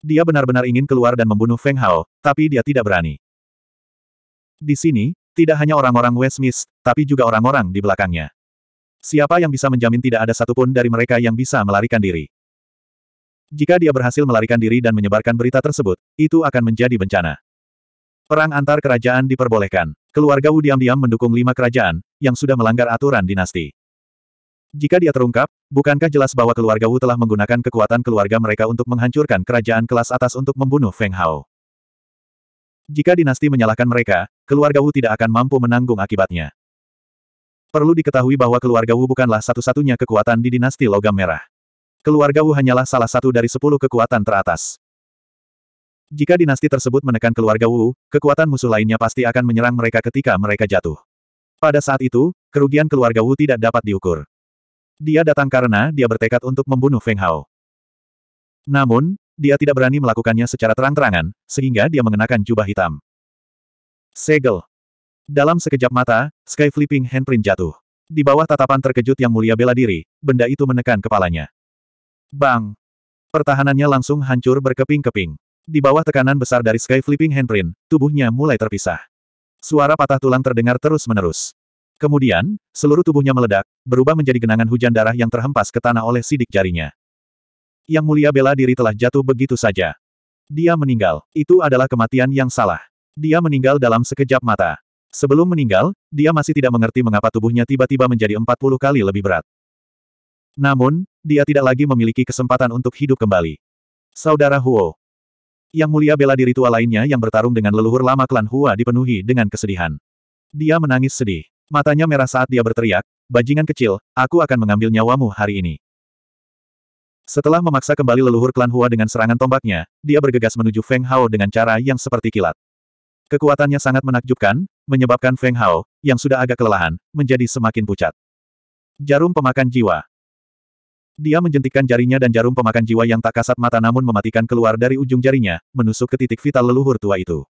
Dia benar-benar ingin keluar dan membunuh Feng Hao, tapi dia tidak berani. Di sini, tidak hanya orang-orang Westmist, tapi juga orang-orang di belakangnya. Siapa yang bisa menjamin tidak ada satupun dari mereka yang bisa melarikan diri? Jika dia berhasil melarikan diri dan menyebarkan berita tersebut, itu akan menjadi bencana. Perang antar kerajaan diperbolehkan. Keluarga Wu diam-diam mendukung lima kerajaan, yang sudah melanggar aturan dinasti. Jika dia terungkap, bukankah jelas bahwa keluarga Wu telah menggunakan kekuatan keluarga mereka untuk menghancurkan kerajaan kelas atas untuk membunuh Feng Hao? Jika dinasti menyalahkan mereka, keluarga Wu tidak akan mampu menanggung akibatnya. Perlu diketahui bahwa keluarga Wu bukanlah satu-satunya kekuatan di dinasti logam merah. Keluarga Wu hanyalah salah satu dari sepuluh kekuatan teratas. Jika dinasti tersebut menekan keluarga Wu, kekuatan musuh lainnya pasti akan menyerang mereka ketika mereka jatuh. Pada saat itu, kerugian keluarga Wu tidak dapat diukur. Dia datang karena dia bertekad untuk membunuh Feng Hao. Namun, dia tidak berani melakukannya secara terang-terangan, sehingga dia mengenakan jubah hitam. Segel. Dalam sekejap mata, Sky Flipping Handprint jatuh. Di bawah tatapan terkejut yang mulia bela diri, benda itu menekan kepalanya. Bang! Pertahanannya langsung hancur berkeping-keping. Di bawah tekanan besar dari Sky Flipping Handprint, tubuhnya mulai terpisah. Suara patah tulang terdengar terus-menerus. Kemudian, seluruh tubuhnya meledak, berubah menjadi genangan hujan darah yang terhempas ke tanah oleh sidik jarinya. Yang mulia bela diri telah jatuh begitu saja. Dia meninggal. Itu adalah kematian yang salah. Dia meninggal dalam sekejap mata. Sebelum meninggal, dia masih tidak mengerti mengapa tubuhnya tiba-tiba menjadi 40 kali lebih berat. Namun, dia tidak lagi memiliki kesempatan untuk hidup kembali. Saudara Huo. Yang mulia bela diri tua lainnya yang bertarung dengan leluhur lama klan Hua dipenuhi dengan kesedihan. Dia menangis sedih. Matanya merah saat dia berteriak, bajingan kecil, aku akan mengambil nyawamu hari ini. Setelah memaksa kembali leluhur klan Hua dengan serangan tombaknya, dia bergegas menuju Feng Hao dengan cara yang seperti kilat. Kekuatannya sangat menakjubkan, menyebabkan Feng Hao, yang sudah agak kelelahan, menjadi semakin pucat. Jarum pemakan jiwa. Dia menjentikkan jarinya dan jarum pemakan jiwa yang tak kasat mata namun mematikan keluar dari ujung jarinya, menusuk ke titik vital leluhur tua itu.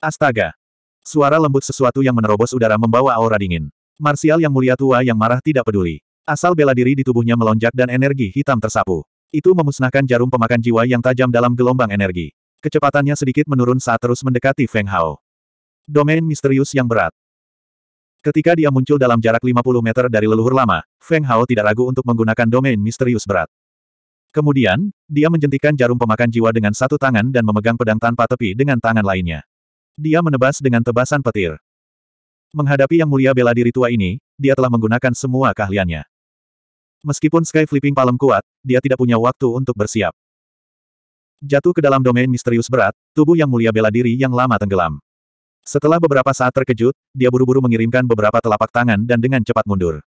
Astaga! Suara lembut sesuatu yang menerobos udara membawa aura dingin. Marsial yang mulia tua yang marah tidak peduli. Asal bela diri di tubuhnya melonjak dan energi hitam tersapu. Itu memusnahkan jarum pemakan jiwa yang tajam dalam gelombang energi. Kecepatannya sedikit menurun saat terus mendekati Feng Hao. Domain misterius yang berat. Ketika dia muncul dalam jarak 50 meter dari leluhur lama, Feng Hao tidak ragu untuk menggunakan domain misterius berat. Kemudian, dia menjentikan jarum pemakan jiwa dengan satu tangan dan memegang pedang tanpa tepi dengan tangan lainnya. Dia menebas dengan tebasan petir. Menghadapi yang mulia bela diri tua ini, dia telah menggunakan semua keahliannya. Meskipun Sky Flipping Palem kuat, dia tidak punya waktu untuk bersiap. Jatuh ke dalam domain misterius berat, tubuh yang mulia bela diri yang lama tenggelam. Setelah beberapa saat terkejut, dia buru-buru mengirimkan beberapa telapak tangan dan dengan cepat mundur.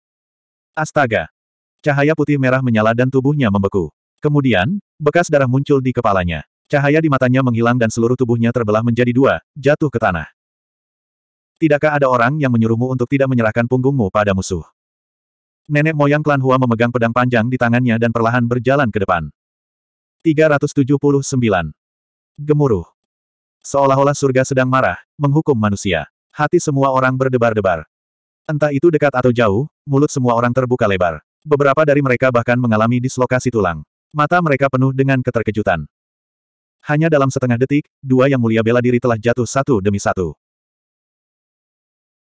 Astaga! Cahaya putih merah menyala dan tubuhnya membeku. Kemudian, bekas darah muncul di kepalanya. Cahaya di matanya menghilang dan seluruh tubuhnya terbelah menjadi dua, jatuh ke tanah. Tidakkah ada orang yang menyuruhmu untuk tidak menyerahkan punggungmu pada musuh? Nenek moyang klan Hua memegang pedang panjang di tangannya dan perlahan berjalan ke depan. 379. Gemuruh. Seolah-olah surga sedang marah, menghukum manusia. Hati semua orang berdebar-debar. Entah itu dekat atau jauh, mulut semua orang terbuka lebar. Beberapa dari mereka bahkan mengalami dislokasi tulang. Mata mereka penuh dengan keterkejutan. Hanya dalam setengah detik, dua yang mulia bela diri telah jatuh satu demi satu.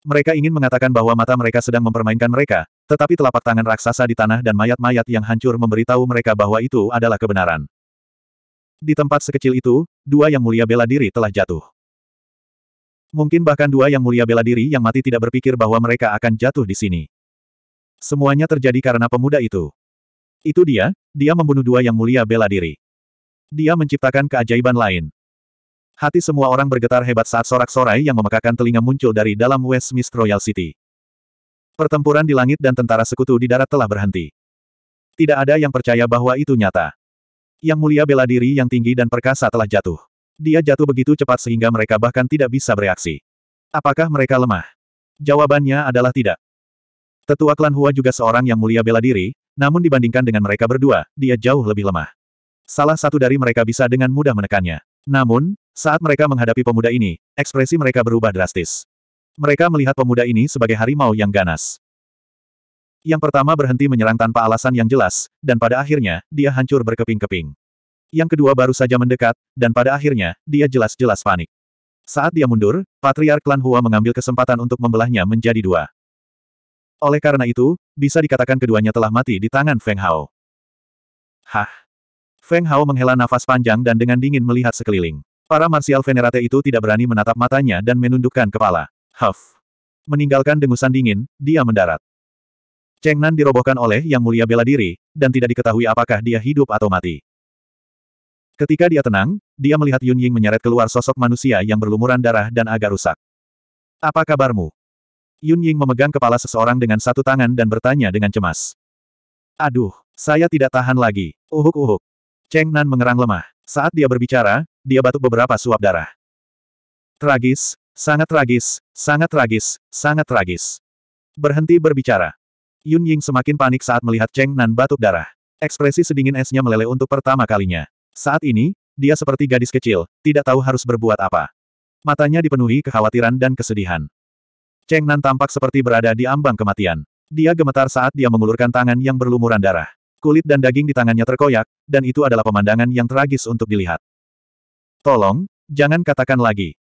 Mereka ingin mengatakan bahwa mata mereka sedang mempermainkan mereka, tetapi telapak tangan raksasa di tanah dan mayat-mayat yang hancur memberitahu mereka bahwa itu adalah kebenaran. Di tempat sekecil itu, dua yang mulia bela diri telah jatuh. Mungkin bahkan dua yang mulia bela diri yang mati tidak berpikir bahwa mereka akan jatuh di sini. Semuanya terjadi karena pemuda itu. Itu dia, dia membunuh dua yang mulia bela diri. Dia menciptakan keajaiban lain. Hati semua orang bergetar hebat saat sorak-sorai yang memekakan telinga muncul dari dalam Westminster Royal City. Pertempuran di langit dan tentara sekutu di darat telah berhenti. Tidak ada yang percaya bahwa itu nyata. Yang mulia bela diri yang tinggi dan perkasa telah jatuh. Dia jatuh begitu cepat sehingga mereka bahkan tidak bisa bereaksi. Apakah mereka lemah? Jawabannya adalah tidak. Tetua klan Hua juga seorang yang mulia bela diri, namun dibandingkan dengan mereka berdua, dia jauh lebih lemah salah satu dari mereka bisa dengan mudah menekannya. Namun, saat mereka menghadapi pemuda ini, ekspresi mereka berubah drastis. Mereka melihat pemuda ini sebagai harimau yang ganas. Yang pertama berhenti menyerang tanpa alasan yang jelas, dan pada akhirnya, dia hancur berkeping-keping. Yang kedua baru saja mendekat, dan pada akhirnya, dia jelas-jelas panik. Saat dia mundur, Patriark Klan Hua mengambil kesempatan untuk membelahnya menjadi dua. Oleh karena itu, bisa dikatakan keduanya telah mati di tangan Feng Hao. Hah? Feng Hao menghela nafas panjang dan dengan dingin melihat sekeliling. Para marsial venerate itu tidak berani menatap matanya dan menundukkan kepala. Huff. Meninggalkan dengusan dingin, dia mendarat. Cheng Nan dirobohkan oleh Yang Mulia bela diri, dan tidak diketahui apakah dia hidup atau mati. Ketika dia tenang, dia melihat Yun Ying menyeret keluar sosok manusia yang berlumuran darah dan agak rusak. Apa kabarmu? Yun Ying memegang kepala seseorang dengan satu tangan dan bertanya dengan cemas. Aduh, saya tidak tahan lagi. Uhuk-uhuk. Cheng Nan mengerang lemah. Saat dia berbicara, dia batuk beberapa suap darah. Tragis, sangat tragis, sangat tragis, sangat tragis. Berhenti berbicara. Yun Ying semakin panik saat melihat Cheng Nan batuk darah. Ekspresi sedingin esnya meleleh untuk pertama kalinya. Saat ini, dia seperti gadis kecil, tidak tahu harus berbuat apa. Matanya dipenuhi kekhawatiran dan kesedihan. Cheng Nan tampak seperti berada di ambang kematian. Dia gemetar saat dia mengulurkan tangan yang berlumuran darah. Kulit dan daging di tangannya terkoyak, dan itu adalah pemandangan yang tragis untuk dilihat. Tolong, jangan katakan lagi.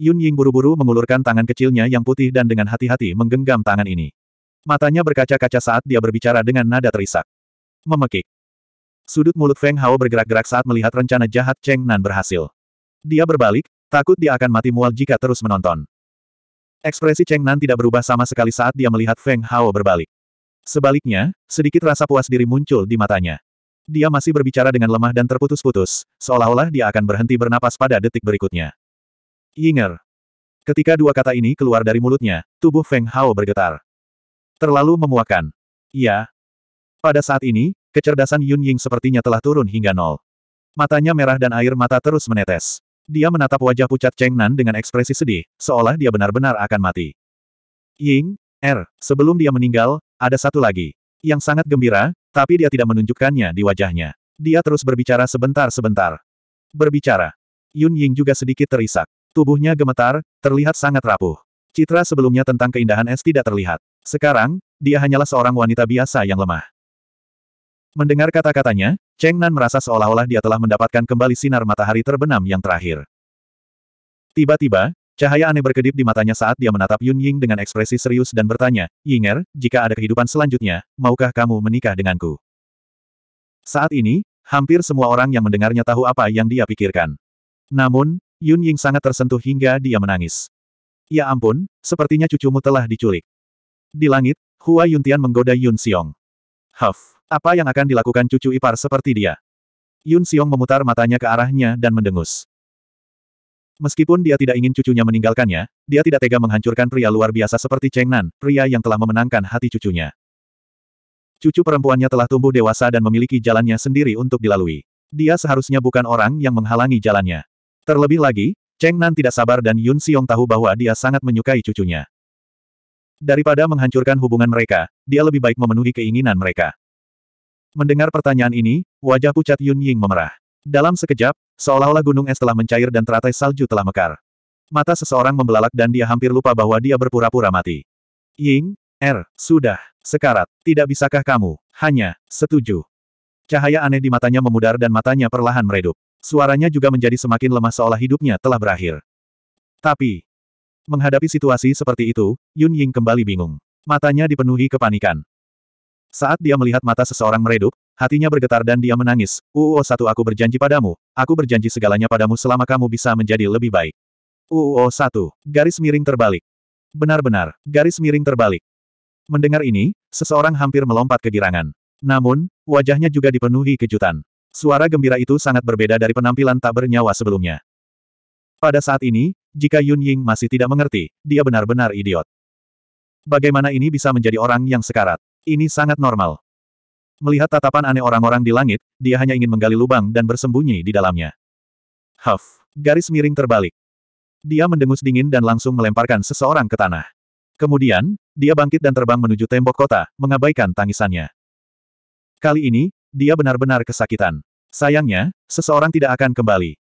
Yun Ying buru-buru mengulurkan tangan kecilnya yang putih dan dengan hati-hati menggenggam tangan ini. Matanya berkaca-kaca saat dia berbicara dengan nada terisak. Memekik. Sudut mulut Feng Hao bergerak-gerak saat melihat rencana jahat Cheng Nan berhasil. Dia berbalik, takut dia akan mati mual jika terus menonton. Ekspresi Cheng Nan tidak berubah sama sekali saat dia melihat Feng Hao berbalik. Sebaliknya, sedikit rasa puas diri muncul di matanya. Dia masih berbicara dengan lemah dan terputus-putus, seolah-olah dia akan berhenti bernapas pada detik berikutnya. Yinger. Ketika dua kata ini keluar dari mulutnya, tubuh Feng Hao bergetar. Terlalu memuakan. Iya. Pada saat ini, kecerdasan Yun Ying sepertinya telah turun hingga nol. Matanya merah dan air mata terus menetes. Dia menatap wajah pucat Cheng Nan dengan ekspresi sedih, seolah dia benar-benar akan mati. Ying, Er, sebelum dia meninggal, ada satu lagi. Yang sangat gembira, tapi dia tidak menunjukkannya di wajahnya. Dia terus berbicara sebentar-sebentar. Berbicara. Yun Ying juga sedikit terisak. Tubuhnya gemetar, terlihat sangat rapuh. Citra sebelumnya tentang keindahan es tidak terlihat. Sekarang, dia hanyalah seorang wanita biasa yang lemah. Mendengar kata-katanya, Cheng Nan merasa seolah-olah dia telah mendapatkan kembali sinar matahari terbenam yang terakhir. Tiba-tiba, Cahaya aneh berkedip di matanya saat dia menatap Yun Ying dengan ekspresi serius dan bertanya, Yinger, jika ada kehidupan selanjutnya, maukah kamu menikah denganku? Saat ini, hampir semua orang yang mendengarnya tahu apa yang dia pikirkan. Namun, Yun Ying sangat tersentuh hingga dia menangis. Ya ampun, sepertinya cucumu telah diculik. Di langit, Hua Yun Tian menggoda Yun Xiong. Huff, apa yang akan dilakukan cucu ipar seperti dia? Yun Xiong memutar matanya ke arahnya dan mendengus. Meskipun dia tidak ingin cucunya meninggalkannya, dia tidak tega menghancurkan pria luar biasa seperti Cheng Nan, pria yang telah memenangkan hati cucunya. Cucu perempuannya telah tumbuh dewasa dan memiliki jalannya sendiri untuk dilalui. Dia seharusnya bukan orang yang menghalangi jalannya. Terlebih lagi, Cheng Nan tidak sabar dan Yun Xiong tahu bahwa dia sangat menyukai cucunya. Daripada menghancurkan hubungan mereka, dia lebih baik memenuhi keinginan mereka. Mendengar pertanyaan ini, wajah pucat Yun Ying memerah. Dalam sekejap, seolah-olah gunung es telah mencair dan teratai salju telah mekar. Mata seseorang membelalak dan dia hampir lupa bahwa dia berpura-pura mati. Ying, Er, sudah, sekarat, tidak bisakah kamu, hanya, setuju. Cahaya aneh di matanya memudar dan matanya perlahan meredup. Suaranya juga menjadi semakin lemah seolah hidupnya telah berakhir. Tapi, menghadapi situasi seperti itu, Yun Ying kembali bingung. Matanya dipenuhi kepanikan. Saat dia melihat mata seseorang meredup, Hatinya bergetar dan dia menangis. UUO satu aku berjanji padamu, aku berjanji segalanya padamu selama kamu bisa menjadi lebih baik. UUO satu, garis miring terbalik. Benar-benar, garis miring terbalik. Mendengar ini, seseorang hampir melompat kegirangan. Namun, wajahnya juga dipenuhi kejutan. Suara gembira itu sangat berbeda dari penampilan tak bernyawa sebelumnya. Pada saat ini, jika Yun Ying masih tidak mengerti, dia benar-benar idiot. Bagaimana ini bisa menjadi orang yang sekarat? Ini sangat normal. Melihat tatapan aneh orang-orang di langit, dia hanya ingin menggali lubang dan bersembunyi di dalamnya. Huff. Garis miring terbalik. Dia mendengus dingin dan langsung melemparkan seseorang ke tanah. Kemudian, dia bangkit dan terbang menuju tembok kota, mengabaikan tangisannya. Kali ini, dia benar-benar kesakitan. Sayangnya, seseorang tidak akan kembali.